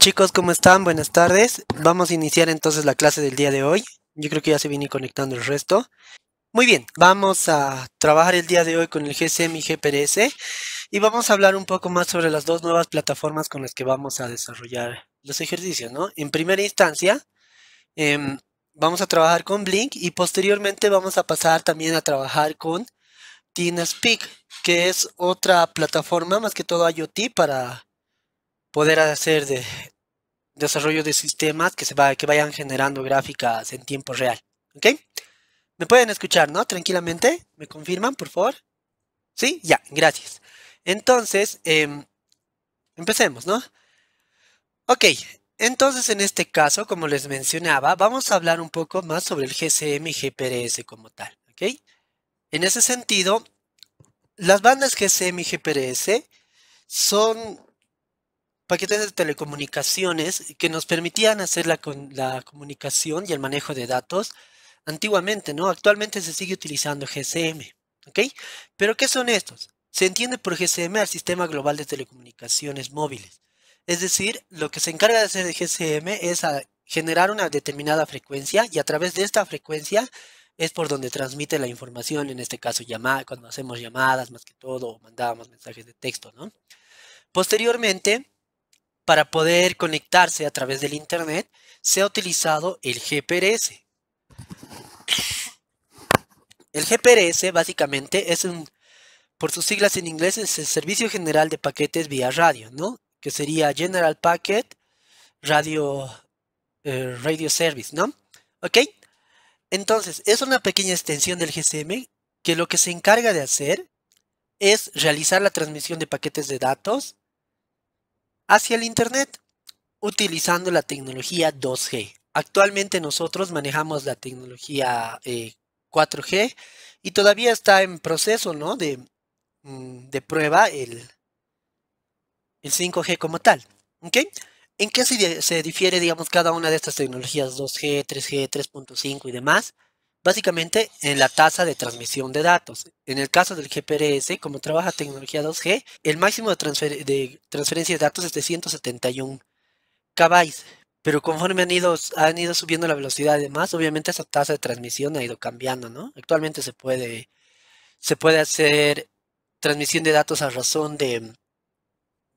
Chicos, ¿cómo están? Buenas tardes. Vamos a iniciar entonces la clase del día de hoy. Yo creo que ya se viene conectando el resto. Muy bien, vamos a trabajar el día de hoy con el GCM e y GPRS y vamos a hablar un poco más sobre las dos nuevas plataformas con las que vamos a desarrollar los ejercicios, ¿no? En primera instancia, em, vamos a trabajar con Blink y posteriormente vamos a pasar también a trabajar con Teamspeak, que es otra plataforma, más que todo IoT, para poder hacer de, desarrollo de sistemas que, se va, que vayan generando gráficas en tiempo real. ¿Ok? Me pueden escuchar, ¿no? Tranquilamente. ¿Me confirman, por favor? ¿Sí? Ya, gracias. Entonces, em, empecemos, ¿no? Ok, entonces en este caso, como les mencionaba, vamos a hablar un poco más sobre el GCM y GPRS como tal, ¿ok? En ese sentido, las bandas GCM y GPRS son paquetes de telecomunicaciones que nos permitían hacer la, la comunicación y el manejo de datos antiguamente, ¿no? Actualmente se sigue utilizando GSM, ¿ok? Pero ¿qué son estos? Se entiende por GSM al Sistema Global de Telecomunicaciones Móviles. Es decir, lo que se encarga de hacer el GSM es generar una determinada frecuencia y a través de esta frecuencia es por donde transmite la información, en este caso llamada, cuando hacemos llamadas más que todo, mandábamos mensajes de texto, ¿no? Posteriormente, para poder conectarse a través del Internet, se ha utilizado el GPRS. El GPRS básicamente es un, por sus siglas en inglés, es el Servicio General de Paquetes vía radio, ¿no? Que sería General Packet Radio, eh, radio Service, ¿no? ¿Ok? Entonces, es una pequeña extensión del GSM que lo que se encarga de hacer es realizar la transmisión de paquetes de datos hacia el Internet utilizando la tecnología 2G. Actualmente nosotros manejamos la tecnología 4G eh, y todavía está en proceso mm, de, prueba el, el 5G como tal. ¿En qué se, se difiere digamos, cada una de estas tecnologías 2G, 3G, 3.5 y demás? Básicamente en la tasa de transmisión de datos. En el caso del GPRS, como trabaja tecnología 2G, el máximo de, transferencia de datos es de 171 KB. Pero conforme han ido, han ido subiendo la velocidad y más, obviamente esa tasa de transmisión ha ido cambiando, Actualmente se puede, se puede hacer transmisión de datos a razón de,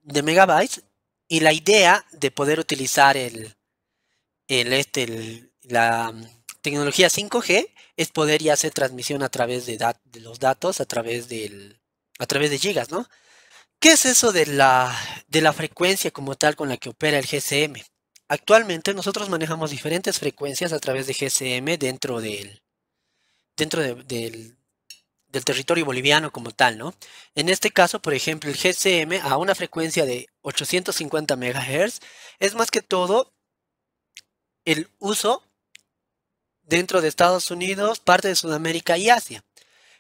de megabytes y la idea de poder utilizar el, el, este, la tecnología 5G es poder ya hacer transmisión a través de, de los datos, a través, a través de gigas, ¿no? ¿Qué es eso de la, de la frecuencia como tal con la que opera el GCM? Actualmente nosotros manejamos diferentes frecuencias a través de GCM dentro del, dentro del, del territorio boliviano como tal, ¿no? En este caso, por ejemplo, el GCM a una frecuencia de 850 MHz es más que todo el uso dentro de Estados Unidos, parte de Sudamérica y Asia.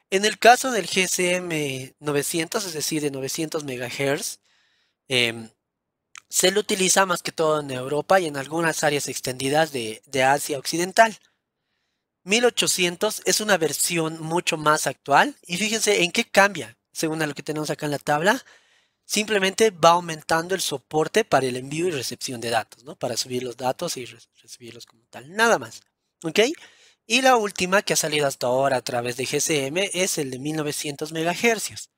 En el caso del GSM 900, es decir, de 900 MHz, em, se lo utiliza más que todo en Europa y en algunas áreas extendidas de, Asia Occidental. 1800 es una versión mucho más actual y fíjense en qué cambia según lo que tenemos acá en la tabla simplemente va aumentando el soporte para el envío y recepción de datos, ¿no? Para subir los datos y recibirlos como tal, nada más. ¿Ok? Y la última que ha salido hasta ahora a través de GCM es el de 1900 MHz,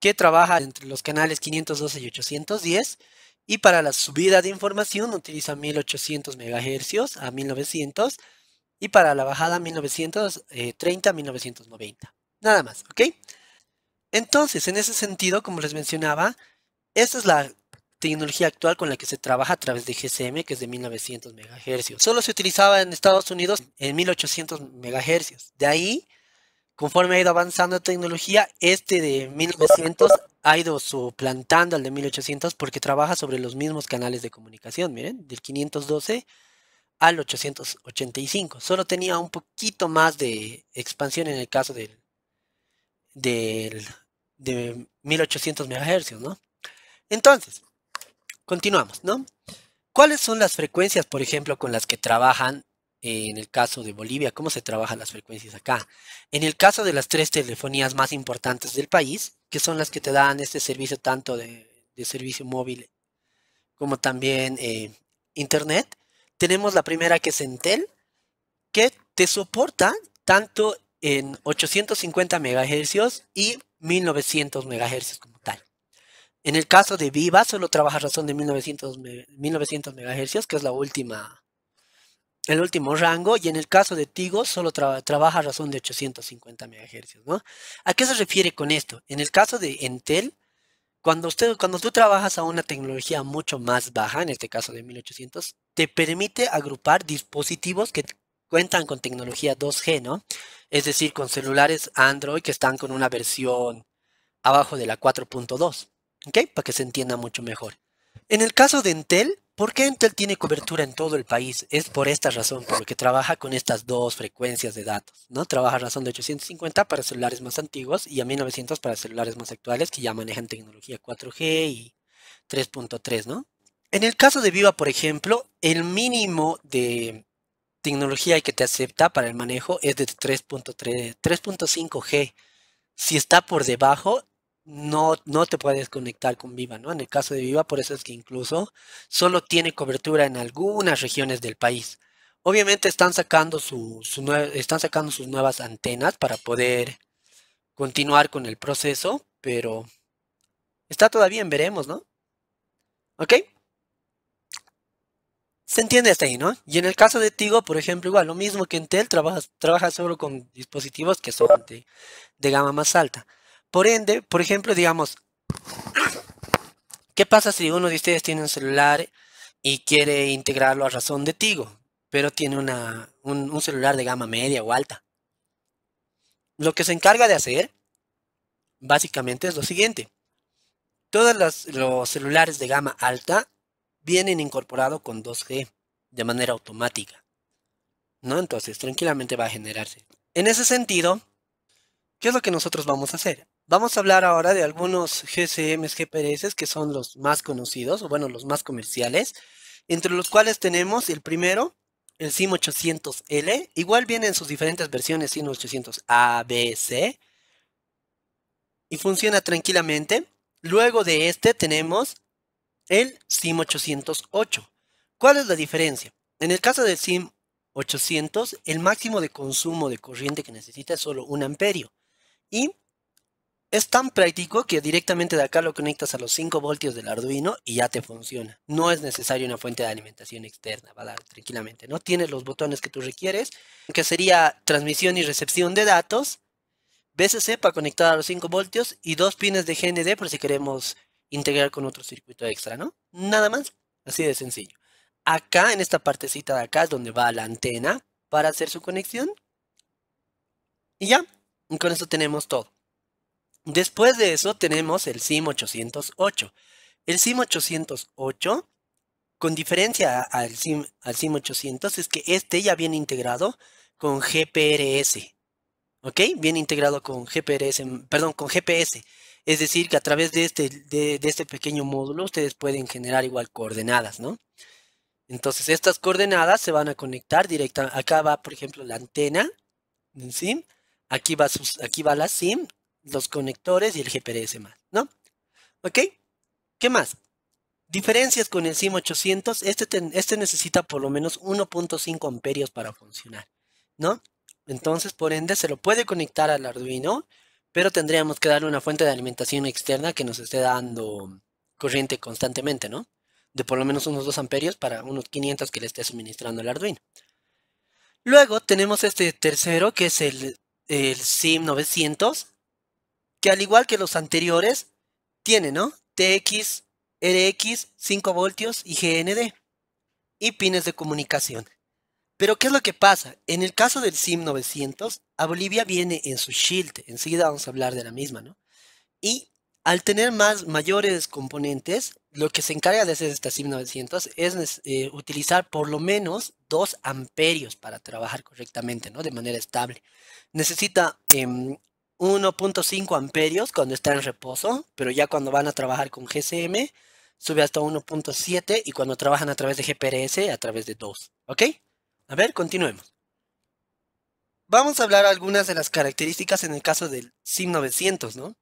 que trabaja entre los canales 512 y 810 y para la subida de información utiliza 1800 MHz a 1900 y para la bajada 1930 eh, a 1990. Nada más, ¿ok? Entonces, en ese sentido, como les mencionaba, esta es la tecnología actual con la que se trabaja a través de GSM, que es de 1900 MHz. Solo se utilizaba en Estados Unidos en 1800 MHz. De ahí, conforme ha ido avanzando la tecnología, este de 1900 ha ido suplantando al de 1800 porque trabaja sobre los mismos canales de comunicación, miren, del 512 al 885. Solo tenía un poquito más de expansión en el caso del, del de 1800 MHz, ¿no? Entonces, Continuamos, ¿no? ¿Cuáles son las frecuencias, por ejemplo, con las que trabajan eh, en el caso de Bolivia? ¿Cómo se trabajan las frecuencias acá? En el caso de las tres telefonías más importantes del país, que son las que te dan este servicio tanto de, servicio móvil como también eh, internet, tenemos la primera que es Entel, que te soporta tanto en 850 MHz y 1900 MHz en el caso de Viva, solo trabaja razón de 1900, 1900 MHz, que es la última, el último rango, y en el caso de Tigo, solo trabaja razón de 850 MHz. ¿no? ¿A qué se refiere con esto? En el caso de Intel, cuando, usted, cuando tú trabajas a una tecnología mucho más baja, en este caso de 1800, te permite agrupar dispositivos que cuentan con tecnología 2G, ¿no? Es decir, con celulares Android que están con una versión abajo de la 4.2. ¿Ok? Para que se entienda mucho mejor. En el caso de Entel, ¿por qué Entel tiene cobertura en todo el país? Es por esta razón, porque trabaja con estas dos frecuencias de datos, ¿no? Trabaja a razón de 850 para celulares más antiguos y a 1900 para celulares más actuales que ya manejan tecnología 4G y 3.3, ¿no? En el caso de Viva, por ejemplo, el mínimo de tecnología que te acepta para el manejo es de 3.5G. Si está por debajo, no, no te puedes conectar con Viva, ¿no? En el caso de Viva, por eso es que incluso solo tiene cobertura en algunas regiones del país. Obviamente están sacando, su, están sacando sus nuevas antenas para poder continuar con el proceso, pero está todavía en veremos, ¿no? ¿Ok? Se entiende hasta ahí, ¿no? Y en el caso de Tigo, por ejemplo, igual, lo mismo que en trabaja, trabaja solo con dispositivos que son de, de gama más alta. Por ende, por ejemplo, digamos, ¿qué pasa si uno de ustedes tiene un celular y quiere integrarlo a razón de Tigo, pero tiene un, celular de gama media o alta? Lo que se encarga de hacer, básicamente, es lo siguiente. Todos los, celulares de gama alta vienen incorporados con 2G de manera automática. ¿No? Entonces, tranquilamente va a generarse. En ese sentido, ¿qué es lo que nosotros vamos a hacer? Vamos a hablar ahora de algunos GCMs, GPRS que son los más conocidos, o bueno, los más comerciales, entre los cuales tenemos el primero, el SIM 800L. Igual viene en sus diferentes versiones, SIM 800A, B, C. Y funciona tranquilamente. Luego de este tenemos el SIM 808. ¿Cuál es la diferencia? En el caso del SIM 800, el máximo de consumo de corriente que necesita es solo un amperio. Y es tan práctico que directamente de acá lo conectas a los 5 voltios del Arduino y ya te funciona. No es necesario una fuente de alimentación externa, va a dar tranquilamente, ¿no? Tienes los botones que tú requieres, que sería transmisión y recepción de datos, BCC para conectar a los 5 voltios y dos pines de GND por si queremos integrar con otro circuito extra, ¿no? Nada más, así de sencillo. Acá, en esta partecita de acá, es donde va la antena para hacer su conexión. Y ya, con eso tenemos todo. Después de eso tenemos el SIM808. El SIM808, con diferencia al SIM, al SIM800, es que este ya viene integrado con GPRS. ¿Ok? Viene integrado con GPRS, perdón, con GPS. Es decir, que a través de este, de, este pequeño módulo ustedes pueden generar igual coordenadas, ¿no? Entonces estas coordenadas se van a conectar directamente. Acá va, por ejemplo, la antena, del Aquí va, aquí va la SIM los conectores y el GPS más, ¿no? ¿Ok? ¿Qué más? Diferencias con el SIM 800. Este, este necesita por lo menos 1.5 amperios para funcionar, ¿no? Entonces, por ende, se lo puede conectar al Arduino, pero tendríamos que darle una fuente de alimentación externa que nos esté dando corriente constantemente, ¿no? De por lo menos unos 2 amperios para unos 500 que le esté suministrando el Arduino. Luego tenemos este tercero que es el, el SIM 900 que al igual que los anteriores, tiene, ¿no? TX, RX, 5 voltios y GND. Y pines de comunicación. Pero ¿qué es lo que pasa? En el caso del SIM 900, a Bolivia viene en su shield. Enseguida vamos a hablar de la misma, ¿no? Y al tener más mayores componentes, lo que se encarga de hacer esta SIM 900 es eh, utilizar por lo menos 2 amperios para trabajar correctamente, ¿no? De manera estable. Necesita em, 1.5 amperios cuando está en reposo, pero ya cuando van a trabajar con GCM sube hasta 1.7 y cuando trabajan a través de GPRS a través de 2. ¿Ok? A ver, continuemos. Vamos a hablar algunas de las características en el caso del SIM 900, ¿no?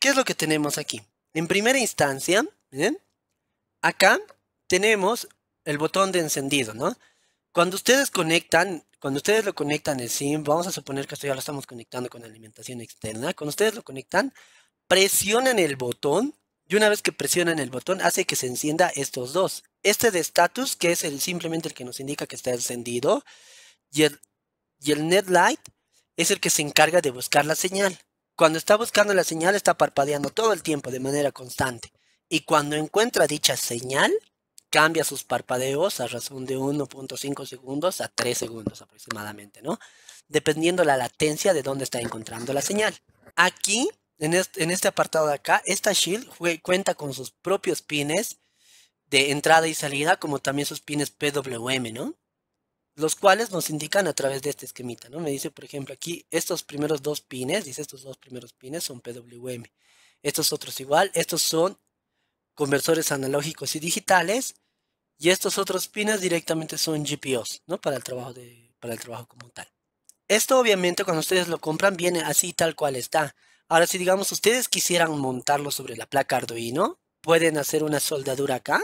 ¿Qué es lo que tenemos aquí? En primera instancia, ¿bien? acá tenemos el botón de encendido, ¿no? Cuando ustedes conectan cuando ustedes lo conectan el SIM, vamos a suponer que esto ya lo estamos conectando con alimentación externa. Cuando ustedes lo conectan, presionan el botón y una vez que presionan el botón hace que se encienda estos dos. Este de status, que es el, simplemente el que nos indica que está encendido, y el, y el net light es el que se encarga de buscar la señal. Cuando está buscando la señal está parpadeando todo el tiempo de manera constante. Y cuando encuentra dicha señal, cambia sus parpadeos a razón de 1.5 segundos a 3 segundos aproximadamente, ¿no? Dependiendo la latencia de dónde está encontrando la señal. Aquí, en este, apartado de acá, esta shield cuenta con sus propios pines de entrada y salida, como también sus pines PWM, ¿no? Los cuales nos indican a través de este esquemita, ¿no? Me dice, por ejemplo, aquí estos primeros dos pines, dice estos dos primeros pines son PWM. Estos otros igual, estos son conversores analógicos y digitales y estos otros pines directamente son GPOs, ¿no? Para el trabajo, para el trabajo como tal. Esto obviamente cuando ustedes lo compran viene así tal cual está. Ahora si digamos ustedes quisieran montarlo sobre la placa Arduino, pueden hacer una soldadura acá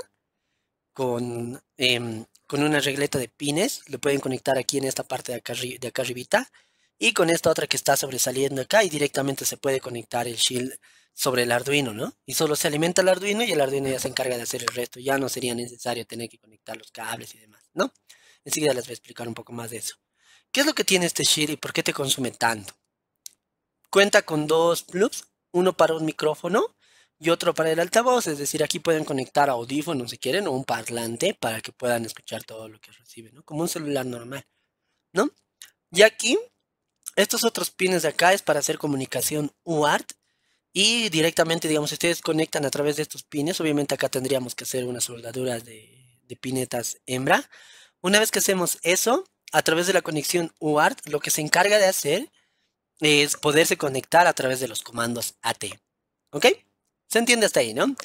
con, em, con una regleta de pines. Lo pueden conectar aquí en esta parte de acá, de acá arribita. Y con esta otra que está sobresaliendo acá y directamente se puede conectar el shield sobre el Arduino, ¿no? Y solo se alimenta el Arduino y el Arduino ya se encarga de hacer el resto. Ya no sería necesario tener que conectar los cables y demás, ¿no? Enseguida les voy a explicar un poco más de eso. ¿Qué es lo que tiene este Shiri y por qué te consume tanto? Cuenta con dos plugs, uno para un micrófono y otro para el altavoz, es decir, aquí pueden conectar audífonos si quieren o un parlante para que puedan escuchar todo lo que reciben, ¿no? Como un celular normal, ¿no? Y aquí, estos otros pines de acá es para hacer comunicación UART y directamente, digamos, ustedes conectan a través de estos pines. Obviamente acá tendríamos que hacer una soldadura de, pinetas hembra. Una vez que hacemos eso, a través de la conexión UART, lo que se encarga de hacer es poderse conectar a través de los comandos AT. ¿Ok? ¿Se entiende hasta ahí, no?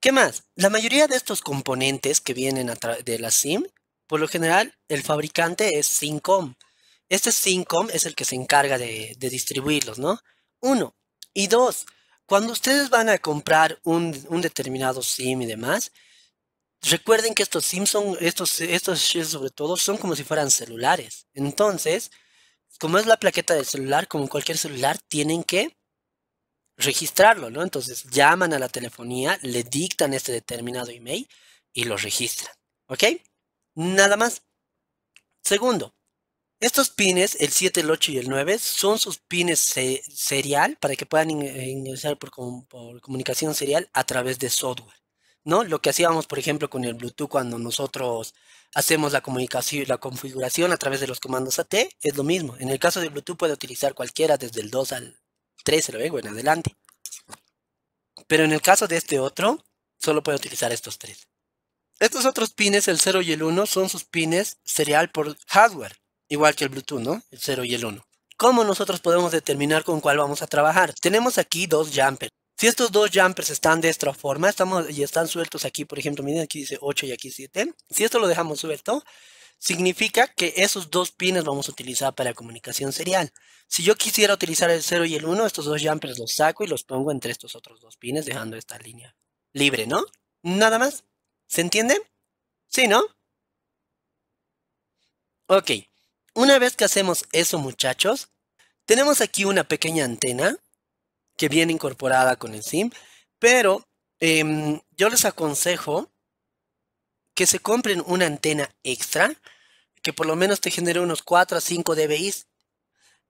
¿Qué más? La mayoría de estos componentes que vienen de la SIM, por lo general, el fabricante es SimCom Este SimCom es el que se encarga de distribuirlos, ¿no? Uno, y dos, cuando ustedes van a comprar un, determinado SIM y demás, recuerden que estos SIMs son, estos, estos sobre todo, son como si fueran celulares. Entonces, como es la plaqueta del celular, como cualquier celular, tienen que registrarlo, ¿no? Entonces llaman a la telefonía, le dictan este determinado email y lo registran, ¿ok? Nada más. Segundo, estos pines, el 7, el 8 y el 9, son sus pines serial para que puedan eh, ingresar por, comunicación serial a través de software. ¿no? Lo que hacíamos, por ejemplo, con el Bluetooth cuando nosotros hacemos la comunicación la configuración a través de los comandos AT, es lo mismo. En el caso de Bluetooth puede utilizar cualquiera desde el 2 al lo luego en adelante. Pero en el caso de este otro, solo puede utilizar estos tres. Estos otros pines, el 0 y el 1, son sus pines serial por hardware igual que el Bluetooth, ¿no? El 0 y el 1. ¿Cómo nosotros podemos determinar con cuál vamos a trabajar? Tenemos aquí dos jumpers. Si estos dos jumpers están de esta forma, estamos, y están sueltos aquí, por ejemplo, miren, aquí dice 8 y aquí 7. Si esto lo dejamos suelto, significa que esos dos pines vamos a utilizar para comunicación serial. Si yo quisiera utilizar el 0 y el 1, estos dos jumpers los saco y los pongo entre estos otros dos pines, dejando esta línea libre, ¿no? Nada más. ¿Se entiende? Sí, ¿no? Ok. Una vez que hacemos eso, muchachos, tenemos aquí una pequeña antena que viene incorporada con el SIM, pero em, yo les aconsejo que se compren una antena extra que por lo menos te genere unos 4 a 5 dbis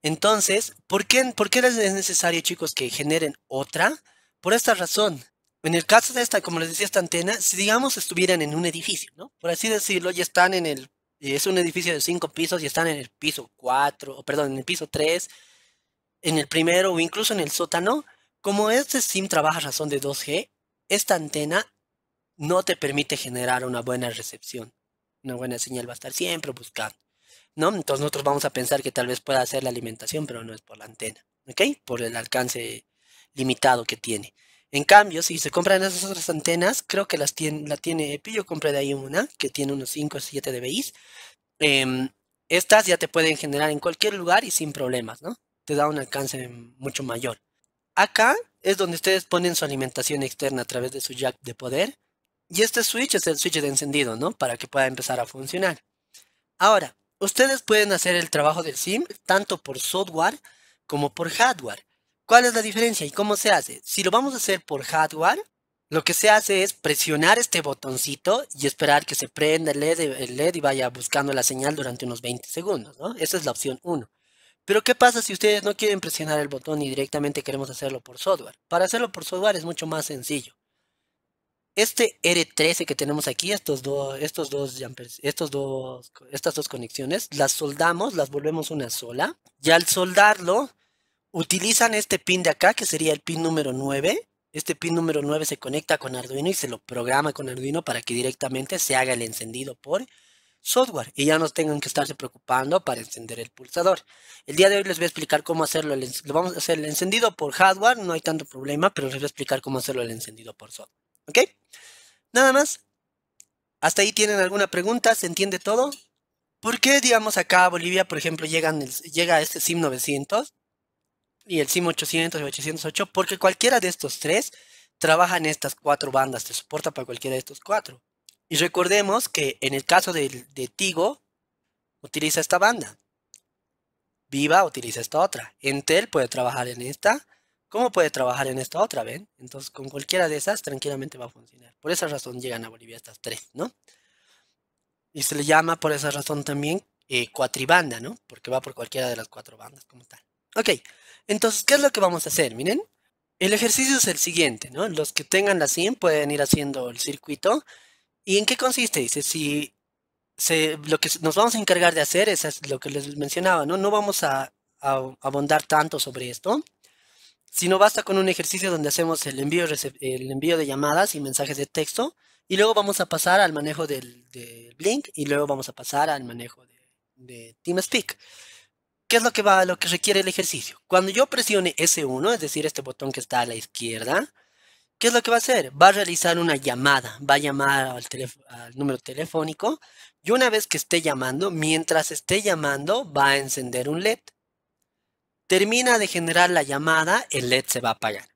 Entonces, ¿por qué, ¿por qué es necesario, chicos, que generen otra? Por esta razón. En el caso de esta, como les decía, esta antena, si digamos estuvieran en un edificio, ¿no? Por así decirlo, ya están en el es un edificio de cinco pisos y están en el piso cuatro, perdón, en el piso tres, en el primero o incluso en el sótano. Como este SIM trabaja a razón de 2G, esta antena no te permite generar una buena recepción. Una buena señal va a estar siempre buscando. ¿no? Entonces nosotros vamos a pensar que tal vez pueda hacer la alimentación, pero no es por la antena, ¿ok? Por el alcance limitado que tiene. En cambio, si se compran esas otras antenas, creo que las tiene, la tiene Epi, yo compré de ahí una, que tiene unos 5 o 7 dBis. Em, estas ya te pueden generar en cualquier lugar y sin problemas, ¿no? Te da un alcance mucho mayor. Acá es donde ustedes ponen su alimentación externa a través de su jack de poder. Y este switch es el switch de encendido, ¿no? Para que pueda empezar a funcionar. Ahora, ustedes pueden hacer el trabajo del SIM tanto por software como por hardware. ¿Cuál es la diferencia y cómo se hace? Si lo vamos a hacer por hardware, lo que se hace es presionar este botoncito y esperar que se prenda el LED, e y vaya buscando la señal durante unos 20 segundos, ¿no? Esa es la opción 1. Pero ¿qué pasa si ustedes no quieren presionar el botón y directamente queremos hacerlo por software? Para hacerlo por software es mucho más sencillo. Este R13 que tenemos aquí, estos dos, estos dos jumpers, estos dos, estas dos conexiones, las soldamos, las volvemos una sola. Y al soldarlo, utilizan este pin de acá, que sería el pin número 9. Este pin número 9 se conecta con Arduino y se lo programa con Arduino para que directamente se haga el encendido por software y ya no tengan que estarse preocupando para encender el pulsador. El día de hoy les voy a explicar cómo hacerlo. Lo vamos a hacer el encendido por hardware, no hay tanto problema, pero les voy a explicar cómo hacerlo el encendido por software. ¿Ok? Nada más. ¿Hasta ahí tienen alguna pregunta? ¿Se entiende todo? ¿Por qué, digamos, acá Bolivia, por ejemplo, llegan llega este SIM 900? y el SIM 800 y 808, porque cualquiera de estos tres trabaja en estas cuatro bandas, te soporta para cualquiera de estos cuatro. Y recordemos que en el caso de, Tigo, utiliza esta banda. Viva utiliza esta otra. Entel puede trabajar en esta, ¿Cómo puede trabajar en esta otra, ¿ven? Entonces con cualquiera de esas tranquilamente va a funcionar. Por esa razón llegan a Bolivia estas tres, ¿no? Y se le llama por esa razón también eh, cuatribanda, ¿no? Porque va por cualquiera de las cuatro bandas como tal. Ok. Entonces, ¿qué es lo que vamos a hacer? Miren, el ejercicio es el siguiente, ¿no? Los que tengan la SIM pueden ir haciendo el circuito. ¿Y en qué consiste? Dice, si lo que nos vamos a encargar de hacer es, lo que les mencionaba, ¿no? No vamos a, abondar tanto sobre esto, sino basta con un ejercicio donde hacemos el envío, el envío de llamadas y mensajes de texto, y luego vamos a pasar al manejo del, Blink y luego vamos a pasar al manejo de TeamSpeak. ¿qué es lo que va, lo que requiere el ejercicio? Cuando yo presione S1, es decir, este botón que está a la izquierda, ¿qué es lo que va a hacer? Va a realizar una llamada, va a llamar al, número telefónico y una vez que esté llamando, mientras esté llamando, va a encender un LED. Termina de generar la llamada, el LED se va a apagar.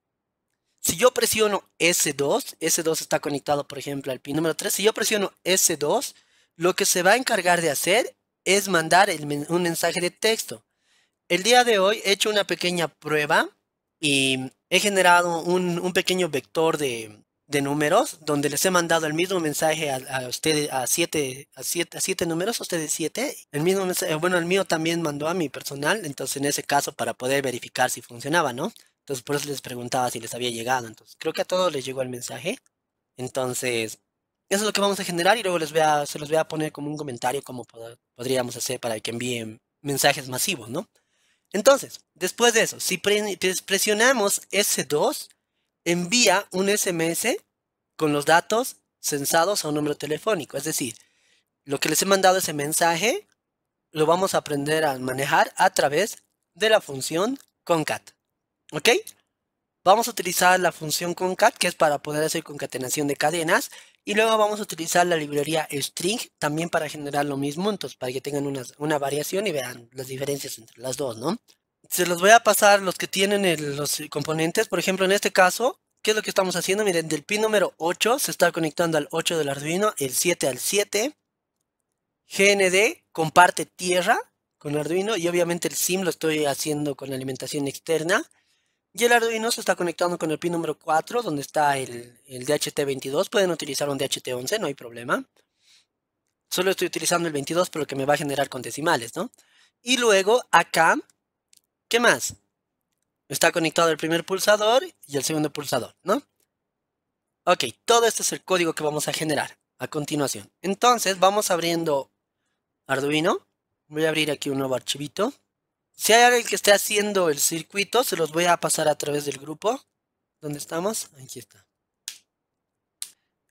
Si yo presiono S2, S2 está conectado, por ejemplo, al pin número 3. Si yo presiono S2, lo que se va a encargar de hacer es mandar un mensaje de texto. El día de hoy he hecho una pequeña prueba y he generado un, pequeño vector de, números donde les he mandado el mismo mensaje a, ustedes, a siete, a siete, números, a ustedes siete. El mismo eh, bueno, el mío también mandó a mi personal, entonces en ese caso para poder verificar si funcionaba, ¿no? Entonces por eso les preguntaba si les había llegado. Entonces creo que a todos les llegó el mensaje. Entonces eso es lo que vamos a generar y luego les voy se los voy a poner como un comentario como podríamos hacer para que envíen mensajes masivos, ¿no? Entonces, después de eso, si presionamos S2, envía un SMS con los datos censados a un número telefónico. Es decir, lo que les he mandado ese mensaje lo vamos a aprender a manejar a través de la función concat. ¿Ok? Vamos a utilizar la función concat que es para poder hacer concatenación de cadenas y luego vamos a utilizar la librería string también para generar lo mismo, entonces para que tengan una, variación y vean las diferencias entre las dos, ¿no? Se los voy a pasar los que tienen los componentes. Por ejemplo, en este caso, ¿qué es lo que estamos haciendo? Miren, del pin número 8 se está conectando al 8 del Arduino, el 7 al 7. GND comparte tierra con Arduino y obviamente el SIM lo estoy haciendo con alimentación externa. Y el Arduino se está conectando con el pin número 4, donde está el, el DHT22. Pueden utilizar un DHT11, no hay problema. Solo estoy utilizando el 22, pero que me va a generar con decimales, ¿no? Y luego acá, ¿qué más? Está conectado el primer pulsador y el segundo pulsador, ¿no? Ok, todo este es el código que vamos a generar a continuación. Entonces vamos abriendo Arduino. Voy a abrir aquí un nuevo archivito. Si hay alguien que esté haciendo el circuito, se los voy a pasar a través del grupo. ¿Dónde estamos? Aquí está.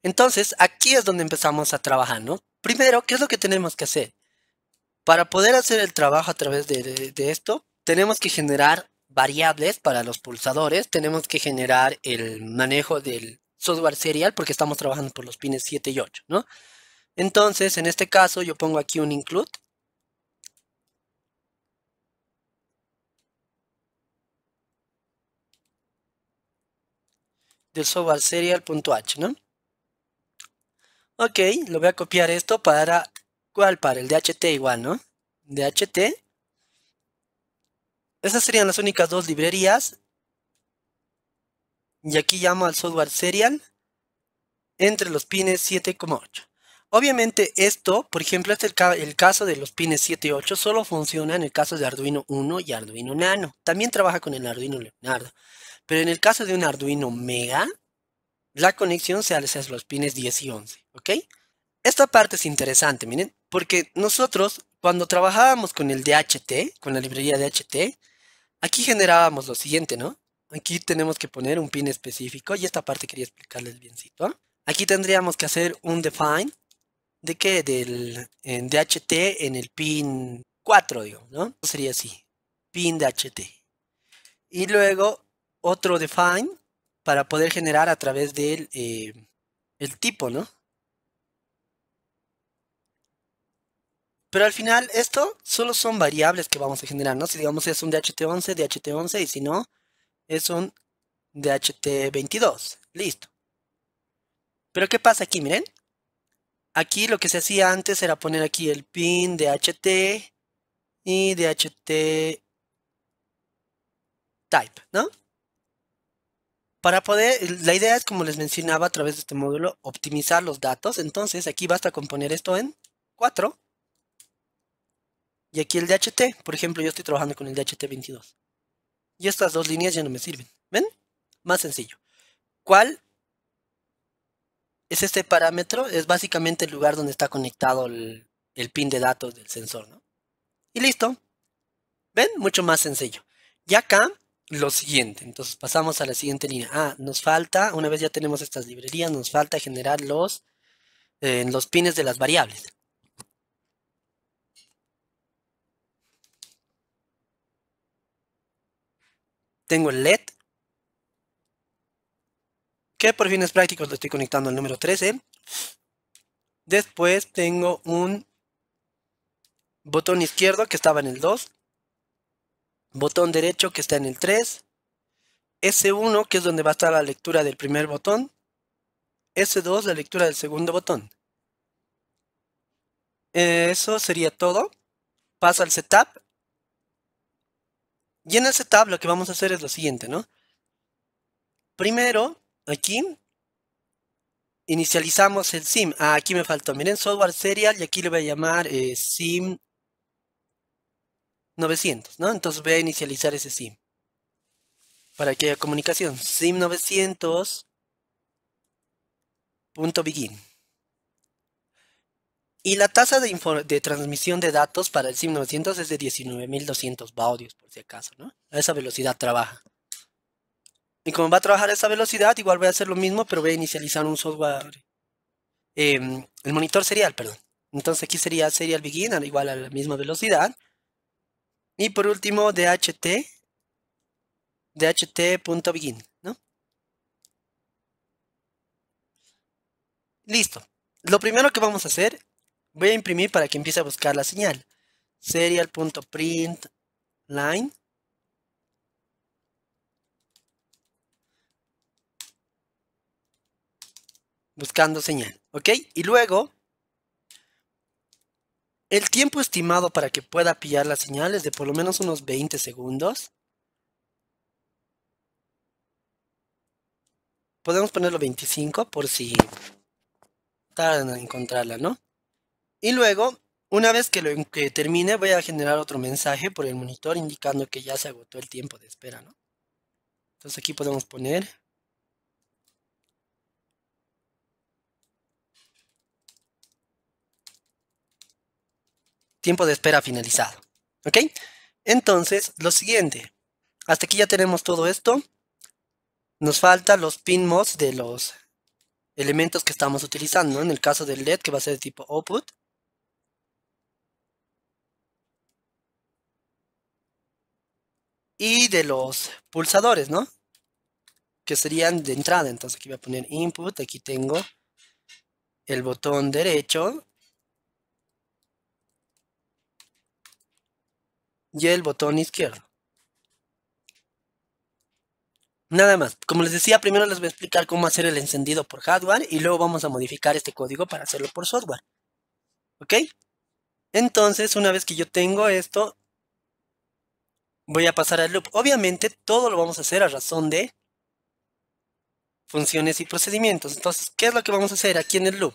Entonces, aquí es donde empezamos a trabajar, ¿no? Primero, ¿qué es lo que tenemos que hacer? Para poder hacer el trabajo a través de, esto, tenemos que generar variables para los pulsadores, tenemos que generar el manejo del software serial porque estamos trabajando por los pines 7 y 8, ¿no? Entonces, en este caso, yo pongo aquí un include del software serial.h, ¿no? Ok, lo voy a copiar esto para, ¿cuál? Para el DHT igual, ¿no? DHT. Esas serían las únicas dos librerías. Y aquí llamo al software serial entre los pines 7,8. Obviamente esto, por ejemplo, este es el, caso de los pines 7 y 8, solo funciona en el caso de Arduino 1 y Arduino Nano. También trabaja con el Arduino Leonardo. Pero en el caso de un Arduino Mega, la conexión se hace a los pines 10 y 11, ¿ok? Esta parte es interesante, miren, porque nosotros cuando trabajábamos con el DHT, con la librería DHT, aquí generábamos lo siguiente, ¿no? Aquí tenemos que poner un pin específico y esta parte quería explicarles biencito. Aquí tendríamos que hacer un define de qué? Del en DHT en el pin 4, digo, ¿no? Sería así, pin DHT. Y luego otro define para poder generar a través del eh, el tipo, ¿no? Pero al final esto solo son variables que vamos a generar, ¿no? Si digamos es un DHT11, DHT11 y si no, es un DHT22. Listo. Pero ¿qué pasa aquí? Miren. Aquí lo que se hacía antes era poner aquí el pin de HT y DHT type, ¿no? Para poder, la idea es, como les mencionaba a través de este módulo, optimizar los datos. Entonces, aquí basta con poner esto en 4. Y aquí el DHT. Por ejemplo, yo estoy trabajando con el DHT22. Y estas dos líneas ya no me sirven. ¿Ven? Más sencillo. ¿Cuál es este parámetro? Es básicamente el lugar donde está conectado el, pin de datos del sensor, ¿no? Y listo. ¿Ven? Mucho más sencillo. Y acá lo siguiente. Entonces pasamos a la siguiente línea. Ah, nos falta, una vez ya tenemos estas librerías, nos falta generar los, eh, los pines de las variables. Tengo el LED, que por fines prácticos lo estoy conectando al número 13. Después tengo un botón izquierdo que estaba en el 2, botón derecho que está en el 3, S1 que es donde va a estar la lectura del primer botón, S2 la lectura del segundo botón. Eso sería todo. Pasa al setup. Y en el setup lo que vamos a hacer es lo siguiente, ¿no? Primero, aquí, inicializamos el SIM. Ah, aquí me faltó. Miren, software serial y aquí le voy a llamar eh, SIM 900, ¿no? Entonces voy a inicializar ese SIM. Para que haya comunicación. SIM 900. Punto begin. Y la tasa de, de, transmisión de datos para el SIM 900 es de 19.200 baudios, por si acaso, ¿no? A esa velocidad trabaja. Y como va a trabajar a esa velocidad, igual voy a hacer lo mismo, pero voy a inicializar un software. Em, el monitor serial, perdón. Entonces aquí sería serial begin, igual a la misma velocidad. Y por último, DHT, dht.begin, ¿no? Listo. Lo primero que vamos a hacer, voy a imprimir para que empiece a buscar la señal. Serial.println Buscando señal, ¿ok? Y luego el tiempo estimado para que pueda pillar las señales de por lo menos unos 20 segundos. Podemos ponerlo 25 por si tardan en encontrarla, ¿no? Y luego, una vez que, lo, que termine, voy a generar otro mensaje por el monitor indicando que ya se agotó el tiempo de espera, ¿no? Entonces aquí podemos poner tiempo de espera finalizado. ¿Ok? Entonces, lo siguiente. Hasta aquí ya tenemos todo esto. Nos faltan los pinmos de los elementos que estamos utilizando. En el caso del LED, que va a ser de tipo output. Y de los pulsadores, ¿no? Que serían de entrada. Entonces aquí voy a poner input. Aquí tengo el botón derecho y el botón izquierdo. Nada más, como les decía, primero les voy a explicar cómo hacer el encendido por hardware y luego vamos a modificar este código para hacerlo por software. ¿Ok? Entonces, una vez que yo tengo esto, voy a pasar al loop. Obviamente, todo lo vamos a hacer a razón de funciones y procedimientos. Entonces, ¿qué es lo que vamos a hacer aquí en el loop?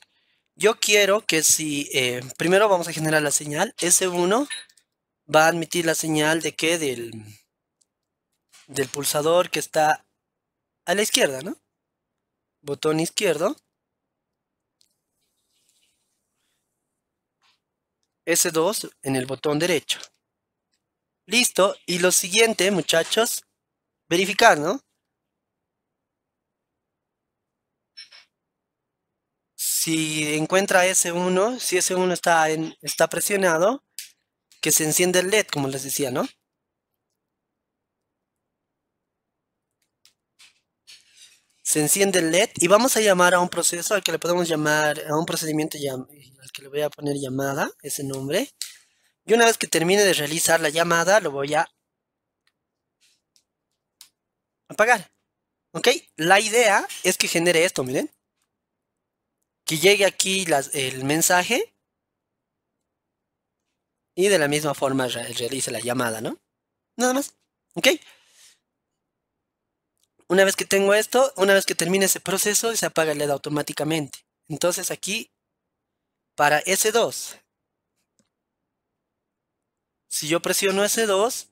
Yo quiero que si eh, primero vamos a generar la señal S1 va a admitir la señal de que Del, del pulsador que está a la izquierda, ¿no? Botón izquierdo. S2 en el botón derecho. Listo. Y lo siguiente, muchachos, verificar, ¿no? Si encuentra S1, si S1 está, en, está presionado, que se enciende el LED, como les decía, ¿no? se enciende el LED y vamos a llamar a un proceso al que le podemos llamar, a un procedimiento al que le voy a poner llamada, ese nombre. Y una vez que termine de realizar la llamada, lo voy a apagar. ¿Ok? La idea es que genere esto, miren. Que llegue aquí el mensaje y de la misma forma realice la llamada, ¿no? Nada más. ¿Ok? Una vez que tengo esto, una vez que termine ese proceso, se apaga el LED automáticamente. Entonces aquí, para S2, si yo presiono S2,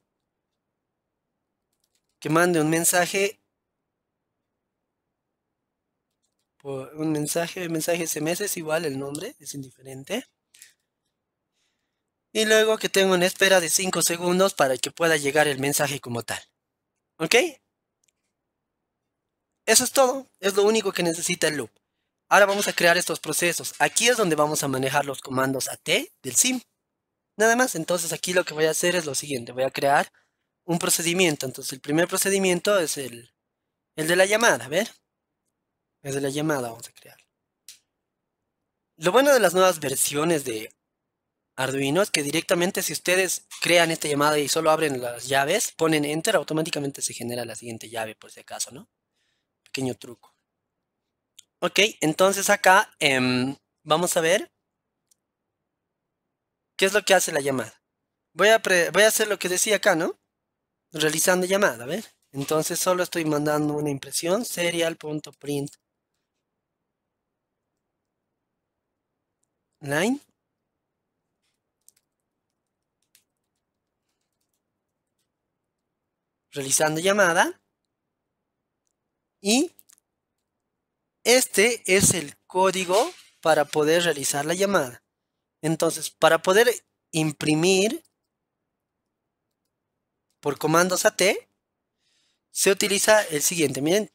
que mande un mensaje, un mensaje, mensaje SMS es igual el nombre, es indiferente y luego que tengo una espera de 5 segundos para que pueda llegar el mensaje como tal. ¿Ok? Eso es todo, es lo único que necesita el loop. Ahora vamos a crear estos procesos. Aquí es donde vamos a manejar los comandos AT del sim. Nada más, entonces aquí lo que voy a hacer es lo siguiente. Voy a crear un procedimiento. Entonces el primer procedimiento es el, el de la llamada. A ver. Es de la llamada, vamos a crear. Lo bueno de las nuevas versiones de Arduino es que directamente si ustedes crean esta llamada y solo abren las llaves, ponen enter, automáticamente se genera la siguiente llave por si acaso, ¿no? Pequeño truco. Ok, entonces acá em, vamos a ver qué es lo que hace la llamada. Voy a, voy a hacer lo que decía acá, ¿no? Realizando llamada, a ver. Entonces solo estoy mandando una impresión, serial.print line realizando llamada. Y este es el código para poder realizar la llamada. Entonces, para poder imprimir por comandos AT, se utiliza el siguiente. Miren,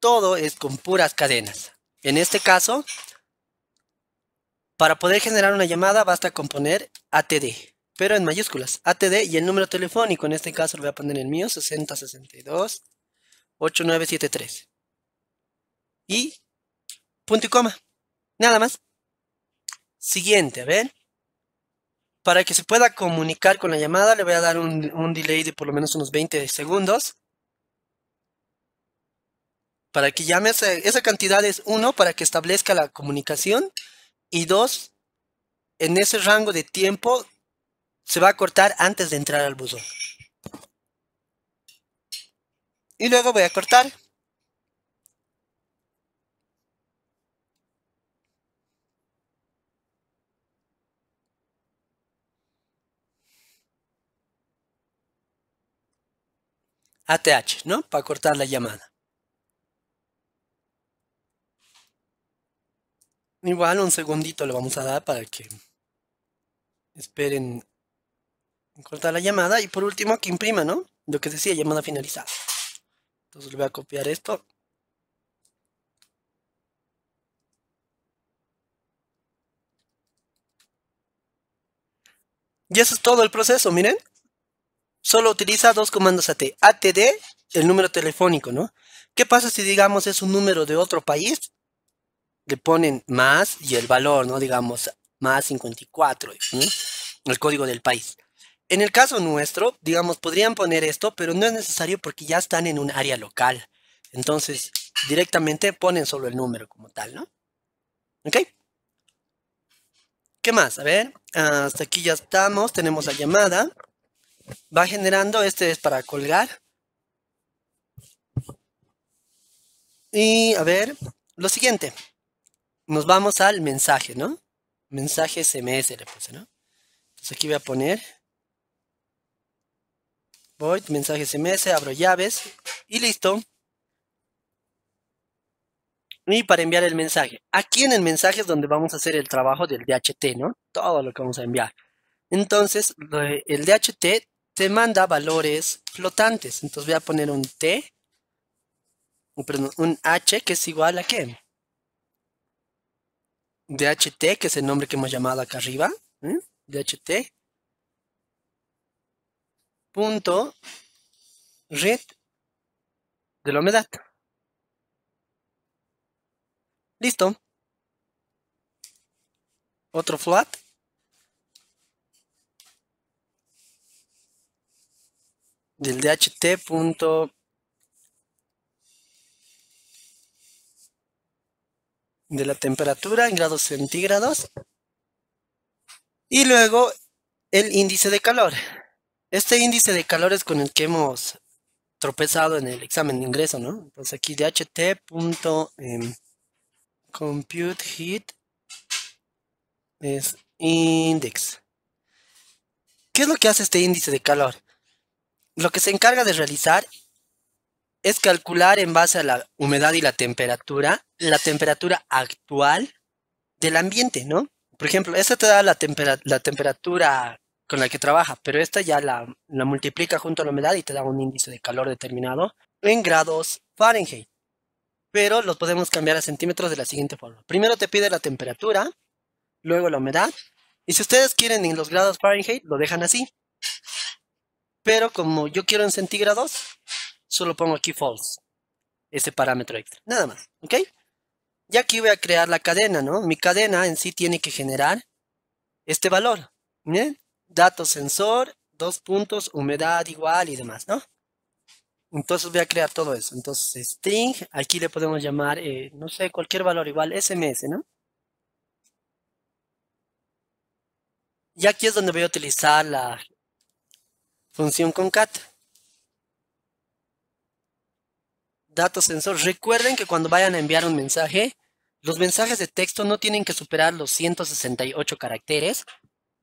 todo es con puras cadenas. En este caso, para poder generar una llamada basta con poner ATD pero en mayúsculas, ATD y el número telefónico, en este caso lo voy a poner el mío, 6062 8973. Y punto y coma, nada más. Siguiente, a ver. Para que se pueda comunicar con la llamada, le voy a dar un, delay de por lo menos unos 20 segundos. Para que llame, esa, esa cantidad es uno, para que establezca la comunicación. Y dos, en ese rango de tiempo se va a cortar antes de entrar al buzón. Y luego voy a cortar. ATH, ¿no? Para cortar la llamada. Igual un segundito le vamos a dar para que esperen cortar la llamada y por último que imprima, ¿no? Lo que decía, llamada finalizada. Entonces le voy a copiar esto. Y eso es todo el proceso, miren. Solo utiliza dos comandos AT. ATD, el número telefónico, ¿no? ¿Qué pasa si, digamos, es un número de otro país? Le ponen más y el valor, ¿no? Digamos, más 54, el código del país. En el caso nuestro, digamos, podrían poner esto, pero no es necesario porque ya están en un área local. Entonces, directamente ponen solo el número como tal, ¿no? ¿Ok? ¿Qué más? A ver, hasta aquí ya estamos, tenemos la llamada. Va generando, este es para colgar. Y a ver, lo siguiente. Nos vamos al mensaje, ¿no? Mensaje SMS le puse, ¿no? Entonces aquí voy a poner Voy, mensajes SMS, abro llaves y listo. Y para enviar el mensaje. Aquí en el mensaje es donde vamos a hacer el trabajo del DHT, ¿no? Todo lo que vamos a enviar. Entonces, el DHT te manda valores flotantes. Entonces voy a poner un T, un H que es igual a qué? DHT, que es el nombre que hemos llamado acá arriba. ¿eh? DHT punto red de la humedad. Listo. Otro flat Del DHT punto de la temperatura en grados centígrados. Y luego el índice de calor este índice de calor es con el que hemos tropezado en el examen de ingreso, ¿no? Entonces aquí dht. Em, heat es index. ¿Qué es lo que hace este índice de calor? Lo que se encarga de realizar es calcular en base a la humedad y la temperatura, la temperatura actual del ambiente, ¿no? Por ejemplo, esta te da la, la temperatura con la que trabaja, pero esta ya la, multiplica junto a la humedad y te da un índice de calor determinado en grados Fahrenheit. Pero los podemos cambiar a centímetros de la siguiente forma. Primero te pide la temperatura, luego la humedad, y si ustedes quieren en los grados Fahrenheit, lo dejan así. Pero como yo quiero en centígrados, solo pongo aquí false, ese parámetro extra, nada más, ¿ok? Y aquí voy a crear la cadena, ¿no? Mi cadena en sí tiene que generar este valor, ¿bien? dato sensor, dos puntos, humedad igual y demás, ¿no? Entonces voy a crear todo eso. Entonces string, aquí le podemos llamar, eh, no sé, cualquier valor igual, SMS, ¿no? Y aquí es donde voy a utilizar la función concat. Datos sensor. Recuerden que cuando vayan a enviar un mensaje, los mensajes de texto no tienen que superar los 168 caracteres.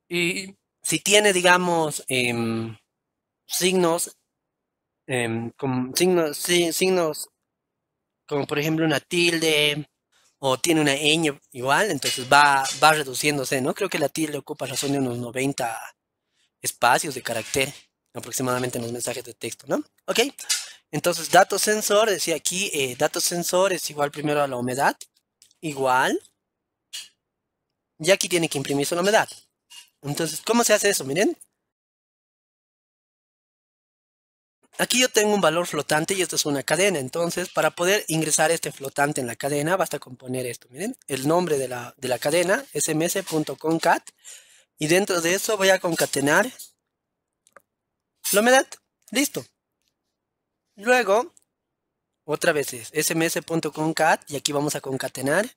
Y si tiene, digamos, em, signos, em, como, signos, signos como por ejemplo una tilde o tiene una ñ igual, entonces va, va reduciéndose, ¿no? Creo que la tilde ocupa razón de unos 90 espacios de carácter aproximadamente en los mensajes de texto, ¿no? Ok, entonces dato sensor, decía aquí, eh, datos dato sensor es igual primero a la humedad, igual, y aquí tiene que imprimirse la humedad. Entonces, ¿cómo se hace eso? Miren. Aquí yo tengo un valor flotante y esto es una cadena. Entonces, para poder ingresar este flotante en la cadena, basta con poner esto. Miren, el nombre de la, cadena, sms.concat. Y dentro de eso voy a concatenar la humedad. Listo. Luego, otra vez es sms.concat y aquí vamos a concatenar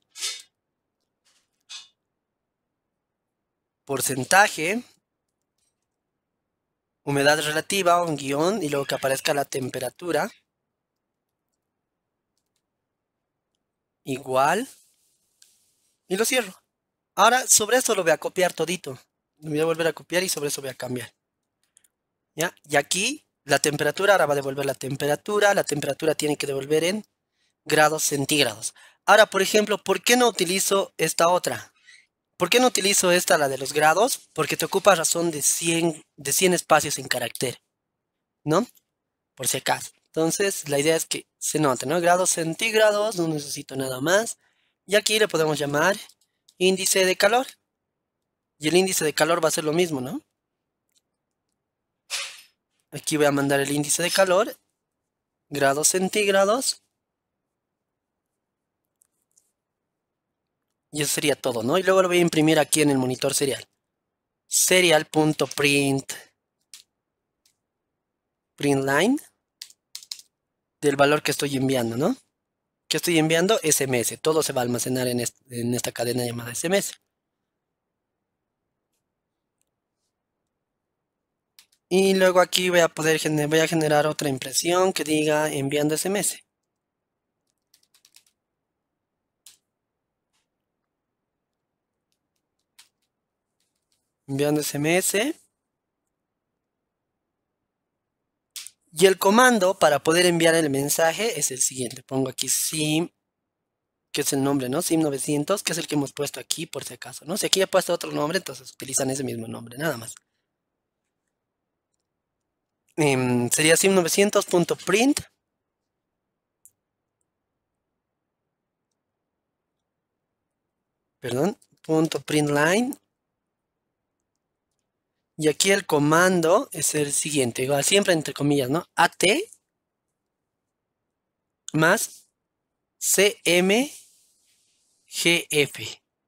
porcentaje, humedad relativa, un guión, y luego que aparezca la temperatura. Igual. Y lo cierro. Ahora sobre eso lo voy a copiar todito. Lo voy a volver a copiar y sobre eso voy a cambiar. ¿Ya? Y aquí la temperatura, ahora va a devolver la temperatura. La temperatura tiene que devolver en grados centígrados. Ahora, por ejemplo, ¿por qué no utilizo esta otra? ¿Por qué no utilizo esta, la de los grados? Porque te ocupa razón de 100, de 100 espacios en carácter, ¿no? Por si acaso. Entonces, la idea es que se note, ¿no? Grados centígrados, no necesito nada más. Y aquí le podemos llamar índice de calor. Y el índice de calor va a ser lo mismo, ¿no? Aquí voy a mandar el índice de calor, grados centígrados, Y eso sería todo, ¿no? Y luego lo voy a imprimir aquí en el monitor serial. Serial.print print line del valor que estoy enviando, ¿no? Que estoy enviando SMS. Todo se va a almacenar en, en esta cadena llamada SMS. Y luego aquí voy a poder voy a generar otra impresión que diga enviando SMS. enviando SMS. Y el comando para poder enviar el mensaje es el siguiente. Pongo aquí sim, que es el nombre, ¿no? Sim 900, que es el que hemos puesto aquí por si acaso, ¿no? Si aquí he puesto otro nombre, entonces utilizan ese mismo nombre, nada más. Em, sería sim 900.print. Perdón, punto print y aquí el comando es el siguiente, igual siempre entre comillas, ¿no? AT más CMGF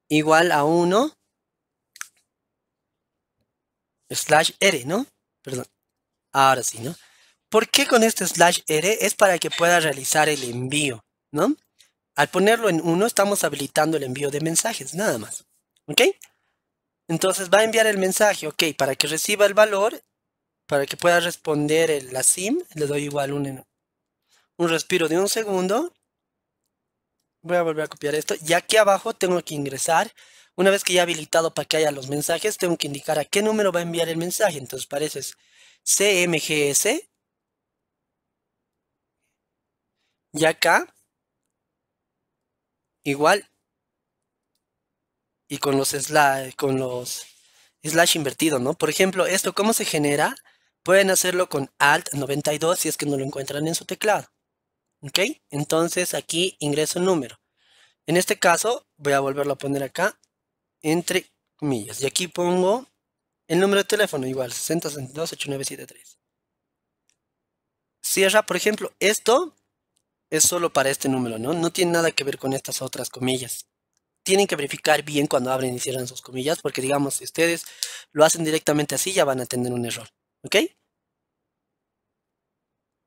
igual a 1 slash R, ¿no? Perdón. Ahora sí, ¿no? ¿Por qué con este slash R? Es para que pueda realizar el envío, ¿no? Al ponerlo en 1 estamos habilitando el envío de mensajes, nada más. ¿Ok? Entonces va a enviar el mensaje, ok, para que reciba el valor, para que pueda responder la SIM, le doy igual un, un respiro de un segundo. Voy a volver a copiar esto. Y aquí abajo tengo que ingresar. Una vez que ya he habilitado para que haya los mensajes, tengo que indicar a qué número va a enviar el mensaje. Entonces parece CMGS. Y acá, igual y con los slash, con invertidos, ¿no? Por ejemplo, esto, ¿cómo se genera? Pueden hacerlo con Alt 92 si es que no lo encuentran en su teclado. ¿Ok? Entonces aquí ingreso un número. En este caso, voy a volverlo a poner acá, entre comillas. Y aquí pongo el número de teléfono, igual, 6062-8973. Cierra, por ejemplo, esto es solo para este número, ¿no? No tiene nada que ver con estas otras comillas tienen que verificar bien cuando abren y cierran sus comillas, porque digamos, si ustedes lo hacen directamente así, ya van a tener un error. ¿Ok?